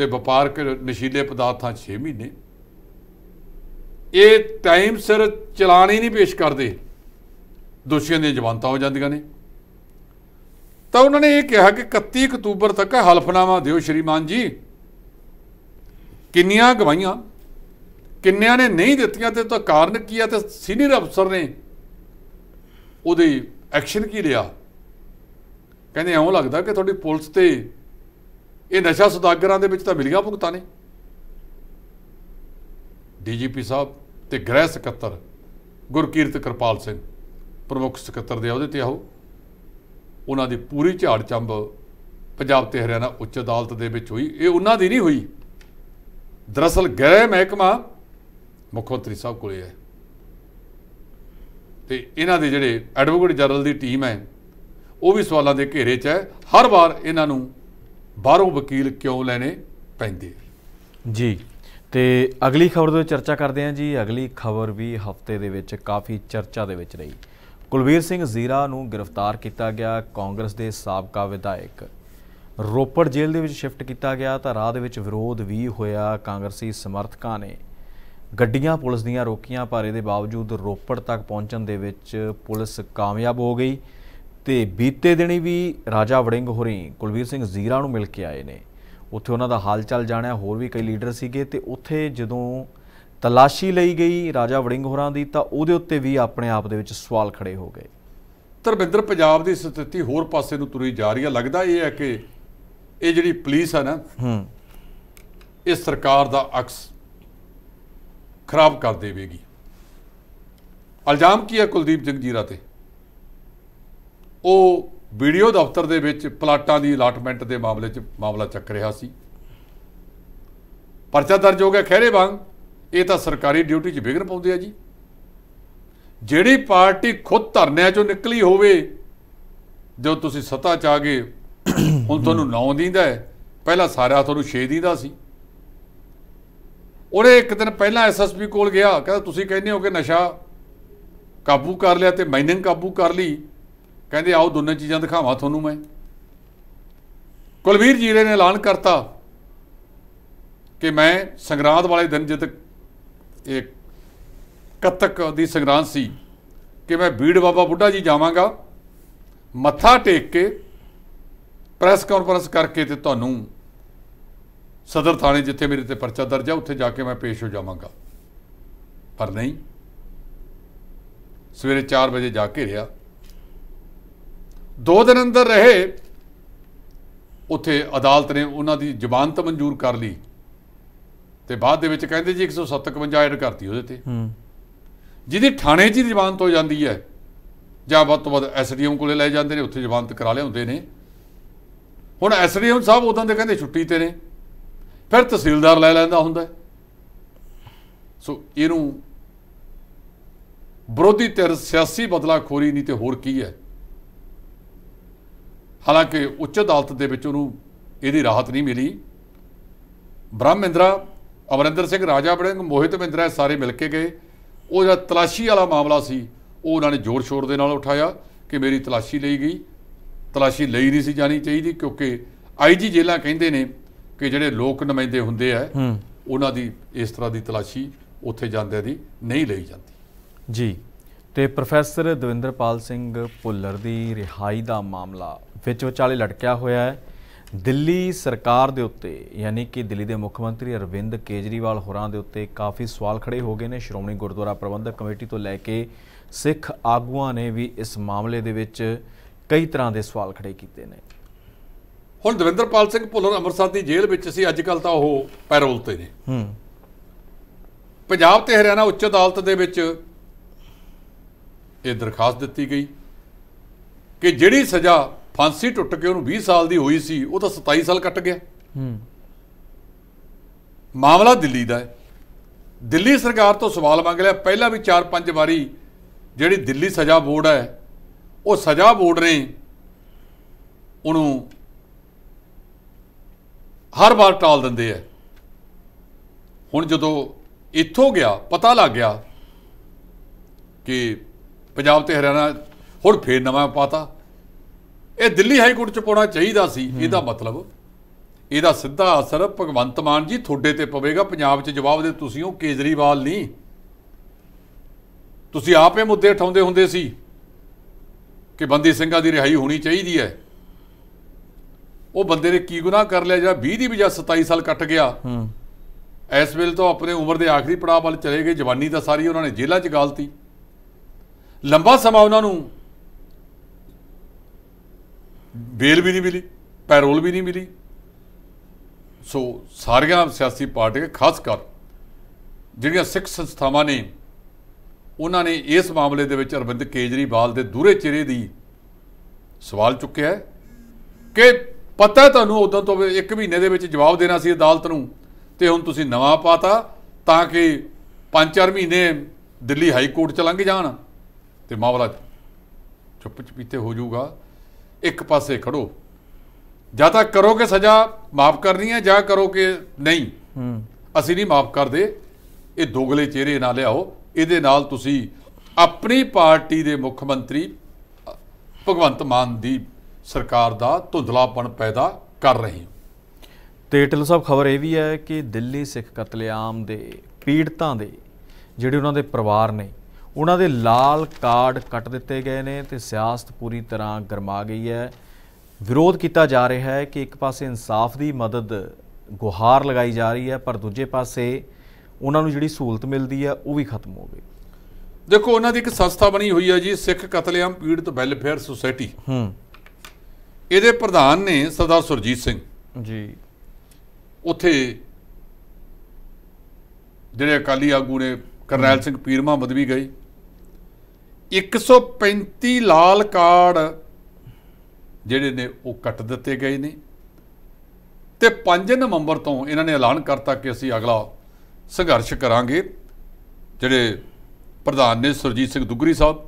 ਤੇ ਵਪਾਰਕ ਨਸ਼ੀਲੇ ਪਦਾਰਥਾਂ 6 ਮਹੀਨੇ ਇਹ ਟਾਈਮ ਸਿਰ ਚਲਾਣੀ ਨਹੀਂ ਪੇਸ਼ ਕਰਦੇ ਦੋਸ਼ੀਆਂ ਦੀਆਂ ਜਵਾਨਤਾ ਹੋ ਜਾਂਦੀਆਂ ਨੇ ਤਾਂ ਉਹਨਾਂ ਨੇ ਇਹ ਕਿਹਾ ਕਿ 31 ਅਕਤੂਬਰ ਤੱਕ ਹਲਫਨਾਮਾ ਦਿਓ ਸ਼੍ਰੀਮਾਨ ਜੀ ਕਿੰਨੀਆਂ ਗਵਾਹੀਆਂ ਕਿੰਨਿਆਂ ਨੇ ਨਹੀਂ ਦਿੱਤੀਆਂ ਤੇ ਤਾਂ ਕਾਰਨ ਕੀ ਆ ਤੇ ਸੀਨੀਅਰ ਅਫਸਰ ਨੇ ਉਹਦੇ ਐਕਸ਼ਨ ਕੀ ਲਿਆ ਕਹਿੰਦੇ ਐਉਂ ਲੱਗਦਾ ਕਿ ਤੁਹਾਡੀ ਪੁਲਿਸ ਤੇ ਇਹ ਨਸ਼ਾ ਸੁਦਾਗਰਾਂ ਦੇ ਵਿੱਚ ਤਾਂ ਮਿਲੀਆਂ ਭੁਗਤਾਂ ਨੇ ਡੀਜੀਪੀ ਸਾਹਿਬ ਤੇ ਗ੍ਰਹਿ ਸਕੱਤਰ ਗੁਰਕੀਰਤ ਕਿਰਪਾਲ ਸਿੰਘ ਪ੍ਰਮੁੱਖ ਸਕੱਤਰ ਦੇ ਅਹੁਦੇ ਤੇ ਆਓ ਉਹਨਾਂ ਦੀ ਪੂਰੀ ਝਾੜ ਚੰਬ ਪੰਜਾਬ ਤੇ ਹਰਿਆਣਾ ਉੱਚ ਅਦਾਲਤ ਦੇ ਵਿੱਚ ਹੋਈ ਇਹ ਉਹਨਾਂ ਦੀ ਨਹੀਂ ਹੋਈ ਦਰਅਸਲ ਗ੍ਰਹਿ ਮਹਿਕਮਾ ਮੁੱਖ ਮੰਤਰੀ ਸਾਹਿਬ ਕੋਲੇ ਹੈ ਤੇ ਇਹਨਾਂ ਦੇ ਜਿਹੜੇ ਐਡਵੋਕੇਟ ਜਨਰਲ ਦੀ ਟੀਮ ਹੈ ਉਹ ਵੀ ਸਵਾਲਾਂ ਦੇ ਘੇਰੇ 'ਚ ਹੈ ਹਰ ਵਾਰ ਇਹਨਾਂ ਨੂੰ ਬਾਹਰੋਂ ਵਕੀਲ ਕਿਉਂ ਲੈਣੇ ਪੈਂਦੇ ਜੀ ਤੇ ਅਗਲੀ ਖਬਰ ਦੇ ਚਰਚਾ ਕਰਦੇ ਹਾਂ ਜੀ ਅਗਲੀ ਖਬਰ ਵੀ ਹਫਤੇ ਦੇ ਵਿੱਚ ਕਾਫੀ ਚਰਚਾ ਦੇ ਵਿੱਚ ਰਹੀ ਕੁਲਵੀਰ ਸਿੰਘ ਜ਼ੀਰਾ ਨੂੰ ਗ੍ਰਿਫਤਾਰ ਕੀਤਾ ਗਿਆ ਕਾਂਗਰਸ ਦੇ ਸਾਬਕਾ ਵਿਧਾਇਕ ਰੋਪੜ ਜੇਲ੍ਹ ਦੇ ਵਿੱਚ ਸ਼ਿਫਟ ਕੀਤਾ ਗਿਆ ਤਾਂ ਰਾਹ ਦੇ ਵਿੱਚ ਵਿਰੋਧ ਵੀ ਹੋਇਆ ਕਾਂਗਰਸੀ ਸਮਰਥਕਾਂ ਨੇ ਗੱਡੀਆਂ ਪੁਲਿਸ ਦੀਆਂ ਰੋਕੀਆਂ ਪਰ ਇਹਦੇ ਬਾਵਜੂਦ ਰੋਪੜ ਤੱਕ ਪਹੁੰਚਣ ਦੇ ਵਿੱਚ ਪੁਲਿਸ ਕਾਮਯਾਬ ਹੋ ਗਈ ਤੇ ਬੀਤੇ ਦਿਨੀ ਵੀ ਰਾਜਾ ਵੜਿੰਗ ਹੋਰੀ ਕੁਲਵੀਰ ਸਿੰਘ ਜ਼ੀਰਾ ਨੂੰ ਮਿਲ ਕੇ ਆਏ ਨੇ ਉੱਥੇ ਉਹਨਾਂ ਦਾ ਹਾਲਚਾਲ ਜਾਣਿਆ ਹੋਰ ਵੀ ਕਈ ਲੀਡਰ ਸੀਗੇ ਤੇ ਉੱਥੇ ਜਦੋਂ ਤਲਾਸ਼ੀ ਲਈ ਗਈ ਰਾਜਾ ਵੜਿੰਗ ਹੋਰਾਂ ਦੀ ਤਾਂ ਉਹਦੇ ਉੱਤੇ ਵੀ ਆਪਣੇ ਆਪ ਦੇ ਵਿੱਚ ਸਵਾਲ ਖੜੇ ਹੋ ਗਏ ਧਰਮਿੰਦਰ ਪੰਜਾਬ ਦੀ ਸਥਿਤੀ ਹੋਰ ਪਾਸੇ ਨੂੰ ਤੁਰੀ ਜਾ ਰਹੀ ਹੈ ਲੱਗਦਾ ਇਹ ਹੈ ਕਿ ਇਹ ਜਿਹੜੀ ਪੁਲਿਸ ਹੈ ਨਾ ਹੂੰ ਇਹ ਸਰਕਾਰ ਦਾ ਅਕਸ ਖਰਾਬ ਕਰ ਦੇਵੇਗੀ ਇਲਜ਼ਾਮ ਕੀ ਹੈ ਕੁਲਦੀਪ ਜਗਜੀਰਾ ਤੇ ਉਹ ਵੀਡੀਓ ਦਫ਼ਤਰ ਦੇ ਵਿੱਚ ਪਲਾਟਾਂ ਦੀ ਅਲਾਟਮੈਂਟ ਦੇ ਮਾਮਲੇ 'ਚ ਮਾਮਲਾ ਚੱਕ ਰਿਹਾ ਸੀ ਪਰਚਾ ਦਰਜ ਹੋ ਗਿਆ ਖਹਿਰੇ ਵਾਂਗ ਇਹ ਤਾਂ ਸਰਕਾਰੀ ਡਿਊਟੀ 'ਚ ਵਿਗੜ ਪਾਉਂਦੇ ਆ ਜੀ ਜਿਹੜੀ ਪਾਰਟੀ ਖੁਦ ਧਰਨਿਆਂ 'ਚੋਂ ਨਿਕਲੀ ਹੋਵੇ ਜਦੋਂ ਤੁਸੀਂ ਸੱਤਾ 'ਚ ਆ ਗਏ ਹੁਣ ਤੁਹਾਨੂੰ ਨੌ ਦਿੰਦਾ ਹੈ ਪਹਿਲਾਂ ਸਾਰਾ ਤੁਹਾਨੂੰ 6 ਦਿੰਦਾ ਸੀ ਉਹਨੇ ਇੱਕ ਦਿਨ ਪਹਿਲਾਂ ਐਸਐਸਪੀ ਕੋਲ ਗਿਆ ਕਹਿੰਦਾ ਤੁਸੀਂ ਕਹਿੰਦੇ ਹੋ ਕਿ ਨਸ਼ਾ ਕਾਬੂ ਕਰ ਲਿਆ ਤੇ ਮਾਈਨਿੰਗ ਕਾਬੂ ਕਰ ਲਈ ਕਹਿੰਦੇ ਆਓ ਦੋਨੇ ਚੀਜ਼ਾਂ ਦਿਖਾਵਾਂ ਤੁਹਾਨੂੰ ਮੈਂ ਕੁਲਵੀਰ ਜੀਰੇ ਨੇ ਐਲਾਨ ਕਰਤਾ ਕਿ ਮੈਂ ਸੰਗਰਾਦ ਵਾਲੇ ਦਿਨ ਜਦ ਇਹ ਕਤਕ ਦੀ ਸੰਗਰਾਂਦ ਸੀ ਕਿ ਮੈਂ ਬੀੜ ਬਾਬਾ ਬੁੱਢਾ ਜੀ ਜਾਵਾਂਗਾ ਮੱਥਾ ਟੇਕ ਕੇ ਪ੍ਰੈਸ ਕਾਨਫਰੰਸ ਕਰਕੇ ਤੇ ਤੁਹਾਨੂੰ ਸਦਰ ਥਾਣੇ ਜਿੱਥੇ ਮੇਰੇ ਤੇ ਪਰਚਾ ਦਰਜ ਹੈ ਉੱਥੇ ਜਾ ਕੇ ਮੈਂ ਪੇਸ਼ ਹੋ ਜਾਵਾਂਗਾ ਪਰ ਨਹੀਂ ਸਵੇਰੇ 4 ਵਜੇ ਜਾ ਕੇ ਰਿਹਾ ਦੋ ਦਿਨ ਅੰਦਰ ਰਹੇ ਉੱਥੇ ਅਦਾਲਤ ਨੇ ਉਹਨਾਂ ਦੀ ਜ਼ਮਾਨਤ ਮਨਜ਼ੂਰ ਕਰ ਲਈ ਤੇ ਬਾਅਦ ਦੇ ਵਿੱਚ ਕਹਿੰਦੇ ਜੀ 157 ਐਡ ਕਰਤੀ ਉਹਦੇ ਤੇ ਹੂੰ ਜਿਹਦੀ ਥਾਣੇ 'ਚ ਜ਼ਬਾਨਤ ਹੋ ਜਾਂਦੀ ਹੈ ਜਾਂ ਵੱਧ ਤੋਂ ਵੱਧ ਐਸਡੀਐਮ ਕੋਲੇ ਲੈ ਜਾਂਦੇ ਨੇ ਉੱਥੇ ਜ਼ਬਾਨਤ ਕਰਾ ਲਿਆਉਂਦੇ ਨੇ ਹੁਣ ਐਸਡੀਐਮ ਸਾਹਿਬ ਉਦੋਂ ਦੇ ਕਹਿੰਦੇ ਛੁੱਟੀ ਤੇ ਨੇ ਫਿਰ ਤਹਿਸੀਲਦਾਰ ਲੈ ਲੈਂਦਾ ਹੁੰਦਾ ਸੋ ਇਹਨੂੰ ਵਿਰੋਧੀ ਧਿਰ ਸਿਆਸੀ ਬਦਲਾਖੋਰੀ ਨਹੀਂ ਤੇ ਹੋਰ ਕੀ ਹੈ ਹਾਲਾਂਕਿ ਉੱਚ ਅਦਾਲਤ ਦੇ ਵਿੱਚ ਉਹਨੂੰ ਇਹਦੀ ਰਾਹਤ ਨਹੀਂ ਮਿਲੀ ਬ੍ਰਹਮਿੰਦਰਾ ਅਮਰਿੰਦਰ ਸਿੰਘ ਰਾਜਾ ਬੜਿੰਗ ਮੋਹਿਤ ਮਹਿੰਦਰਾ ਸਾਰੇ ਮਿਲ ਕੇ ਗਏ ਉਹ ਜਿਹੜਾ ਤਲਾਸ਼ੀ ਵਾਲਾ ਮਾਮਲਾ ਸੀ ਉਹ ਉਹਨਾਂ ਨੇ ਜ਼ੋਰ ਸ਼ੋਰ ਦੇ ਨਾਲ ਉਠਾਇਆ ਕਿ ਮੇਰੀ ਤਲਾਸ਼ੀ ਲਈ ਗਈ ਤਲਾਸ਼ੀ ਲਈ ਨਹੀਂ ਸੀ ਜਾਣੀ ਚਾਹੀਦੀ ਕਿਉਂਕਿ ਆਈਜੀ ਜੇਲਾ ਕਹਿੰਦੇ ਨੇ ਕਿ ਜਿਹੜੇ ਲੋਕ ਨਮਾਇंदे ਹੁੰਦੇ ਆ ਉਹਨਾਂ ਦੀ ਇਸ ਤਰ੍ਹਾਂ ਦੀ ਤਲਾਸ਼ੀ ਉੱਥੇ ਜਾਂਦੇ ਦੀ ਨਹੀਂ ਲਈ ਜਾਂਦੀ ਜੀ ਤੇ ਪ੍ਰੋਫੈਸਰ ਦਵਿੰਦਰਪਾਲ ਸਿੰਘ ਪੁੱਲਰ ਦੀ ਰਿਹਾਈ ਦਾ ਮਾਮਲਾ ਵਿੱਚ ਵਿਚਾਲੇ ਲਟਕਿਆ ਹੋਇਆ ਹੈ ਦਿੱਲੀ ਸਰਕਾਰ ਦੇ ਉੱਤੇ ਯਾਨੀ ਕਿ ਦਿੱਲੀ ਦੇ ਮੁੱਖ ਮੰਤਰੀ ਅਰਵਿੰਦ ਕੇਜਰੀਵਾਲ ਹੋਰਾਂ ਦੇ ਉੱਤੇ ਕਾਫੀ ਸਵਾਲ ਖੜੇ ਹੋ ਗਏ ਨੇ ਸ਼੍ਰੋਮਣੀ ਗੁਰਦੁਆਰਾ ਪ੍ਰਬੰਧਕ ਕਮੇਟੀ ਤੋਂ ਲੈ ਕੇ ਸਿੱਖ ਆਗੂਆਂ ਨੇ ਵੀ ਇਸ ਮਾਮਲੇ ਦੇ ਵਿੱਚ ਕਈ ਤਰ੍ਹਾਂ ਦੇ ਸਵਾਲ ਖੜੇ ਕੀਤੇ ਨੇ ਹੁਣ ਦਵਿੰਦਰਪਾਲ ਸਿੰਘ ਭੁੱਲਰ ਅੰਮ੍ਰਿਤਸਰ ਦੀ ਜੇਲ੍ਹ ਵਿੱਚ ਸੀ ਅੱਜ ਕੱਲ ਤਾਂ ਉਹ ਪੈਰੋਲ ਤੇ ਨੇ ਹੂੰ ਪੰਜਾਬ ਤੇ ਹਰਿਆਣਾ ਉੱਚ ਅਦਾਲਤ ਦੇ ਵਿੱਚ ਇਹ ਦਰਖਾਸਤ ਦਿੱਤੀ ਗਈ ਕਿ ਜਿਹੜੀ ਸਜ਼ਾ ਫਾਂਸੀ ਟੁੱਟ ਕੇ ਉਹਨੂੰ 20 ਸਾਲ ਦੀ ਹੋਈ ਸੀ ਉਹ ਤਾਂ 27 ਸਾਲ ਕੱਟ ਗਿਆ ਹੂੰ ਮਾਮਲਾ ਦਿੱਲੀ ਦਾ ਹੈ ਦਿੱਲੀ ਸਰਕਾਰ ਤੋਂ ਸਵਾਲ ਮੰਗ ਲਿਆ ਪਹਿਲਾਂ ਵੀ 4-5 ਵਾਰੀ ਜਿਹੜੀ ਦਿੱਲੀ ਸਜ਼ਾ ਬੋਰਡ ਹੈ ਉਹ ਸਜ਼ਾ ਬੋਰਡ ਨੇ ਉਹਨੂੰ ਹਰ ਵਾਰ ਟਾਲ ਦਿੰਦੇ ਆ ਹੁਣ ਜਦੋਂ ਇੱਥੋਂ ਗਿਆ ਪਤਾ ਲੱਗ ਗਿਆ ਕਿ ਪੰਜਾਬ ਤੇ ਹਰਿਆਣਾ ਹੁਣ ਫੇਰ ਨਵਾਂ ਪਾਤਾ ਇਹ ਦਿੱਲੀ ਹਾਈ ਕੋਰਟ ਚ ਪਾਉਣਾ ਚਾਹੀਦਾ ਸੀ ਇਹਦਾ ਮਤਲਬ ਇਹਦਾ ਸਿੱਧਾ ਅਸਰ ਭਗਵੰਤ ਮਾਨ ਜੀ ਤੁਹਾਡੇ ਤੇ ਪਵੇਗਾ ਪੰਜਾਬ 'ਚ ਜਵਾਬ ਦੇ ਤੁਸੀਂ ਉਹ ਕੇਜਰੀਵਾਲ ਨਹੀਂ ਤੁਸੀਂ ਆਪੇ ਮੁੱਦੇ ਉਠਾਉਂਦੇ ਹੁੰਦੇ ਸੀ ਕਿ ਬੰਦੀ ਸਿੰਘਾਂ ਦੀ ਰਿਹਾਈ ਹੋਣੀ ਚਾਹੀਦੀ ਹੈ ਉਹ ਬੰਦੇ ਨੇ ਕੀ ਗੁਨਾਹ ਕਰ ਲਿਆ ਜਿਹੜਾ 20 ਦੀ ਵਜਾ 27 ਸਾਲ ਕੱਟ ਗਿਆ ਹੂੰ ਇਸ ਵੇਲੇ ਤੋਂ ਆਪਣੇ ਉਮਰ ਦੇ ਆਖਰੀ ਪੜਾਅ ਵੱਲ ਚਲੇ ਗਏ ਜਵਾਨੀ ਤਾਂ ਸਾਰੀ ਉਹਨਾਂ ਨੇ ਜੇਲ੍ਹਾਂ 'ਚ ਗਾਲਤੀ ਲੰਬਾ ਸਮਾਂ ਉਹਨਾਂ ਨੂੰ ਬੇਲ ਵੀ ਨਹੀਂ ਮਿਲੀ ਪੈਰੋਲ ਵੀ ਨਹੀਂ ਮਿਲੀ ਸੋ ਸਾਰੀਆਂ ਸਿਆਸੀ ਪਾਰਟੀਆਂ ਖਾਸ ਕਰ ਜਿਹੜੀਆਂ ਸਿੱਖ ਸੰਸਥਾਵਾਂ ਨੇ ਉਹਨਾਂ ਨੇ ਇਸ ਮਾਮਲੇ ਦੇ ਵਿੱਚ ਅਰਵਿੰਦ ਕੇਜਰੀਵਾਲ ਦੇ ਦੂਰੇ ਚਿਹਰੇ ਦੀ ਸਵਾਲ ਚੁੱਕਿਆ ਹੈ ਕਿ ਪਤਾ ਤੁਹਾਨੂੰ ਉਦੋਂ ਤੋਂ ਇੱਕ ਮਹੀਨੇ ਦੇ ਵਿੱਚ ਜਵਾਬ ਦੇਣਾ ਸੀ ਅਦਾਲਤ ਨੂੰ ਤੇ ਹੁਣ ਤੁਸੀਂ ਨਵਾਂ ਪਾਤਾ ਤਾਂ ਕਿ 5-4 ਮਹੀਨੇ ਦਿੱਲੀ ਹਾਈ ਕੋਰਟ ਚ ਲੰਘ ਜਾਣ ਤੇ ਮਾਮਲਾ ਚੁੱਪ ਚਪੀਤੇ ਹੋ ਜਾਊਗਾ ਇੱਕ ਪਾਸੇ ਖੜੋ ਜਾਂ ਤਾਂ ਕਰੋ ਕਿ ਸਜ਼ਾ ਮਾਫ ਕਰਨੀ ਹੈ ਜਾਂ ਕਰੋ ਕਿ ਨਹੀਂ ਅਸੀਂ ਨਹੀਂ ਮਾਫ ਕਰਦੇ ਇਹ ਦੋਗਲੇ ਚਿਹਰੇ ਨਾਲ ਲਿਆਓ ਇਹਦੇ ਨਾਲ ਤੁਸੀਂ ਆਪਣੀ ਪਾਰਟੀ ਦੇ ਮੁੱਖ ਮੰਤਰੀ ਭਗਵੰਤ ਮਾਨ ਦੀ ਸਰਕਾਰ ਦਾ ਧੁੰਦਲਾਪਣ ਪੈਦਾ ਕਰ ਰਹੇ ਹੋ ਤੇ ਢਿੱਲੋਂ ਸਾਹਿਬ ਖਬਰ ਇਹ ਵੀ ਹੈ ਕਿ ਦਿੱਲੀ ਸਿੱਖ ਕਤਲੇਆਮ ਦੇ ਪੀੜਤਾਂ ਦੇ ਜਿਹੜੇ ਉਹਨਾਂ ਦੇ ਪਰਿਵਾਰ ਨੇ ਉਹਨਾਂ ਦੇ ਲਾਲ ਕਾਰਡ ਕੱਟ ਦਿੱਤੇ ਗਏ ਨੇ ਤੇ ਸਿਆਸਤ ਪੂਰੀ ਤਰ੍ਹਾਂ ਗਰਮਾ ਗਈ ਹੈ ਵਿਰੋਧ ਕੀਤਾ ਜਾ ਰਿਹਾ ਹੈ ਕਿ ਇੱਕ ਪਾਸੇ ਇਨਸਾਫ ਦੀ ਮਦਦ ਗੁਹਾਰ ਲਗਾਈ ਜਾ ਰਹੀ ਹੈ ਪਰ ਦੂਜੇ ਪਾਸੇ ਉਹਨਾਂ ਨੂੰ ਜਿਹੜੀ ਸਹੂਲਤ ਮਿਲਦੀ ਹੈ ਉਹ ਵੀ ਖਤਮ ਹੋ ਗਈ ਦੇਖੋ ਉਹਨਾਂ ਦੀ ਇੱਕ ਸੰਸਥਾ ਬਣੀ ਹੋਈ ਹੈ ਜੀ ਸਿੱਖ ਕਤਲੇਆਮ ਪੀੜਤ ਵੈਲਫੇਅਰ ਸੁਸਾਇਟੀ ਹੂੰ ਇਹਦੇ ਪ੍ਰਧਾਨ ਨੇ ਸਰਦਾਰ ਸੁਰਜੀਤ ਸਿੰਘ ਜੀ ਉੱਥੇ ਜਿਹੜੇ ਅਕਾਲੀ ਆਗੂ ਨੇ ਕਰਨੈਲ ਸਿੰਘ ਪੀਰ ਮੁਹੰਮਦ ਵੀ ਗਏ 135 ਲਾਲ ਕਾਰਡ ਜਿਹੜੇ ਨੇ ਉਹ ਕੱਟ ਦਿੱਤੇ ਗਏ ਨੇ ਤੇ 5 ਨਵੰਬਰ ਤੋਂ ਇਹਨਾਂ ਨੇ ਐਲਾਨ ਕਰਤਾ ਕਿ ਅਸੀਂ ਅਗਲਾ ਸੰਘਰਸ਼ ਕਰਾਂਗੇ ਜਿਹੜੇ ਪ੍ਰਧਾਨ ਨੇ ਸਰਜੀਤ ਸਿੰਘ ਦੁਗਰੀ ਸਾਹਿਬ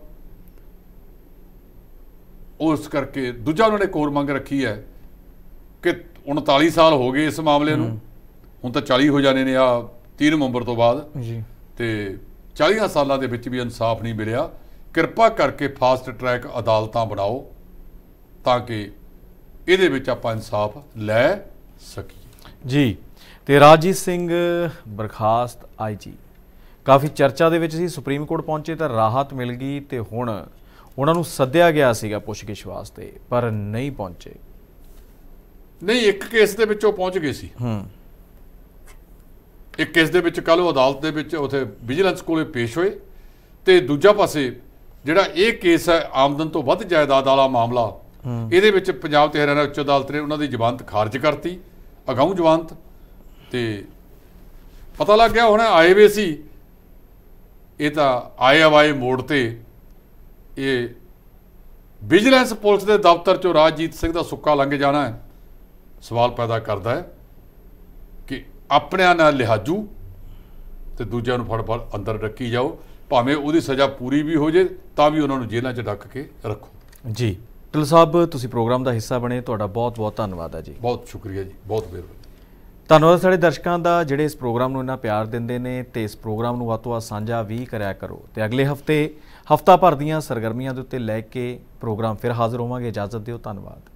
ਉਸ ਕਰਕੇ ਦੂਜਾ ਉਹਨਾਂ ਨੇ ਕੋਰ ਮੰਗ ਰੱਖੀ ਹੈ ਕਿ 39 ਸਾਲ ਹੋ ਗਏ ਇਸ ਮਾਮਲੇ ਨੂੰ ਹੁਣ ਤਾਂ 40 ਹੋ ਜਾਣੇ ਨੇ ਆ 3 ਨਵੰਬਰ ਤੋਂ ਬਾਅਦ ਜੀ ਤੇ 40 ਸਾਲਾਂ ਦੇ ਵਿੱਚ ਵੀ ਇਨਸਾਫ ਨਹੀਂ ਮਿਲਿਆ ਕਿਰਪਾ ਕਰਕੇ ਫਾਸਟ ਟਰੈਕ ਅਦਾਲਤਾਂ ਬਣਾਓ ਤਾਂ ਕਿ ਇਹਦੇ ਵਿੱਚ ਆਪਾਂ ਇਨਸਾਫ ਲੈ ਸਕੀਏ ਜੀ ਤੇ ਰਾਜੀਤ ਸਿੰਘ ਬਰਖਾਸਤ ਆਈਜੀ ਕਾਫੀ ਚਰਚਾ ਦੇ ਵਿੱਚ ਸੀ ਸੁਪਰੀਮ ਕੋਰਟ ਪਹੁੰਚੇ ਤਾਂ ਰਾਹਤ ਮਿਲ ਗਈ ਤੇ ਹੁਣ ਉਹਨਾਂ ਨੂੰ ਸੱਦਿਆ ਗਿਆ ਸੀਗਾ ਪੁੱਛਗਿਛ ਵਾਸਤੇ ਪਰ ਨਹੀਂ ਪਹੁੰਚੇ ਨਹੀਂ ਇੱਕ ਕੇਸ ਦੇ ਵਿੱਚ ਉਹ ਪਹੁੰਚ ਗਏ ਸੀ ਹੂੰ ਇੱਕ ਕੇਸ ਦੇ ਵਿੱਚ ਕੱਲ ਉਹ ਅਦਾਲਤ ਦੇ ਵਿੱਚ ਉਥੇ ਵਿਜੀਲੈਂਸ ਕੋਲੇ ਪੇਸ਼ ਹੋਏ ਤੇ ਦੂਜਾ ਪਾਸੇ ਜਿਹੜਾ ਇਹ ਕੇਸ ਹੈ ਆਮਦਨ ਤੋਂ ਵੱਧ ਜਾਇਦਾਦ ਵਾਲਾ ਮਾਮਲਾ ਇਹਦੇ ਵਿੱਚ ਪੰਜਾਬ ਤੇ ਹਰਿਆਣਾ ਉੱਚ ਅਦਾਲਤ ਨੇ ਉਹਨਾਂ ਦੀ ਜ਼ਮਾਨਤ ਖਾਰਜ ਕਰਤੀ ਅਗਾਊਂ ਜ਼ਮਾਨਤ ਤੇ ਪਤਾ ਲੱਗ ਗਿਆ ਹੁਣ ਆਏ ਵੇ ਸੀ ਇਹ ਤਾਂ ਆਏ ਆਵਾਏ ਮੋੜ ਤੇ ਇਹ ਵਿਜੀਲੈਂਸ ਪੁਲਿਸ ਦੇ ਦਫ਼ਤਰ ਚੋਂ ਰਾਜਜੀਤ ਸਿੰਘ ਦਾ ਸੁੱਕਾ ਲੰਘ ਜਾਣਾ ਹੈ ਸਵਾਲ ਪੈਦਾ ਕਰਦਾ ਹੈ ਕਿ ਆਪਣਿਆਂ ਨਾਲ ਲਿਹਾਜੂ ਤੇ ਦੂਜਿਆਂ ਨੂੰ ਫੜ ਫੜ ਅੰਦਰ ਰੱਖੀ ਜਾਓ ਭਾਵੇਂ ਉਹਦੀ ਸਜ਼ਾ ਪੂਰੀ ਵੀ ਹੋ ਜੇ ਤਾਂ ਵੀ ਉਹਨਾਂ ਨੂੰ ਜੇਲ੍ਹਾਂ 'ਚ ਡੱਕ ਕੇ ਰੱਖੋ ਜੀ ਟਲ ਸਾਹਿਬ ਤੁਸੀਂ ਪ੍ਰੋਗਰਾਮ ਦਾ ਹਿੱਸਾ ਬਣੇ ਤੁਹਾਡਾ ਬਹੁਤ-ਬਹੁਤ ਧੰਨਵਾਦ ਹੈ ਜੀ ਬਹੁਤ ਸ਼ੁਕਰੀਆ ਜੀ ਬਹੁਤ ਬੇਰੋ ਧੰਨਵਾਦ ਸਾਡੇ ਦਰਸ਼ਕਾਂ ਦਾ ਜਿਹੜੇ ਇਸ ਪ੍ਰੋਗਰਾਮ ਨੂੰ ਇੰਨਾ ਪਿਆਰ ਦਿੰਦੇ ਨੇ ਤੇ ਇਸ ਪ੍ਰੋਗਰਾਮ ਨੂੰ ਵਾਤੋਂ ਸਾਂਝਾ ਵੀ ਕਰਿਆ ਕਰੋ ਤੇ ਅਗਲੇ ਹਫਤੇ ਹਫਤਾ ਭਰ ਦੀਆਂ ਸਰਗਰਮੀਆਂ ਦੇ ਉੱਤੇ ਲੈ ਕੇ ਪ੍ਰੋਗਰਾਮ ਫਿਰ ਹਾਜ਼ਰ ਹੋਵਾਂਗੇ ਇਜਾਜ਼ਤ ਦਿਓ ਧੰਨਵਾਦ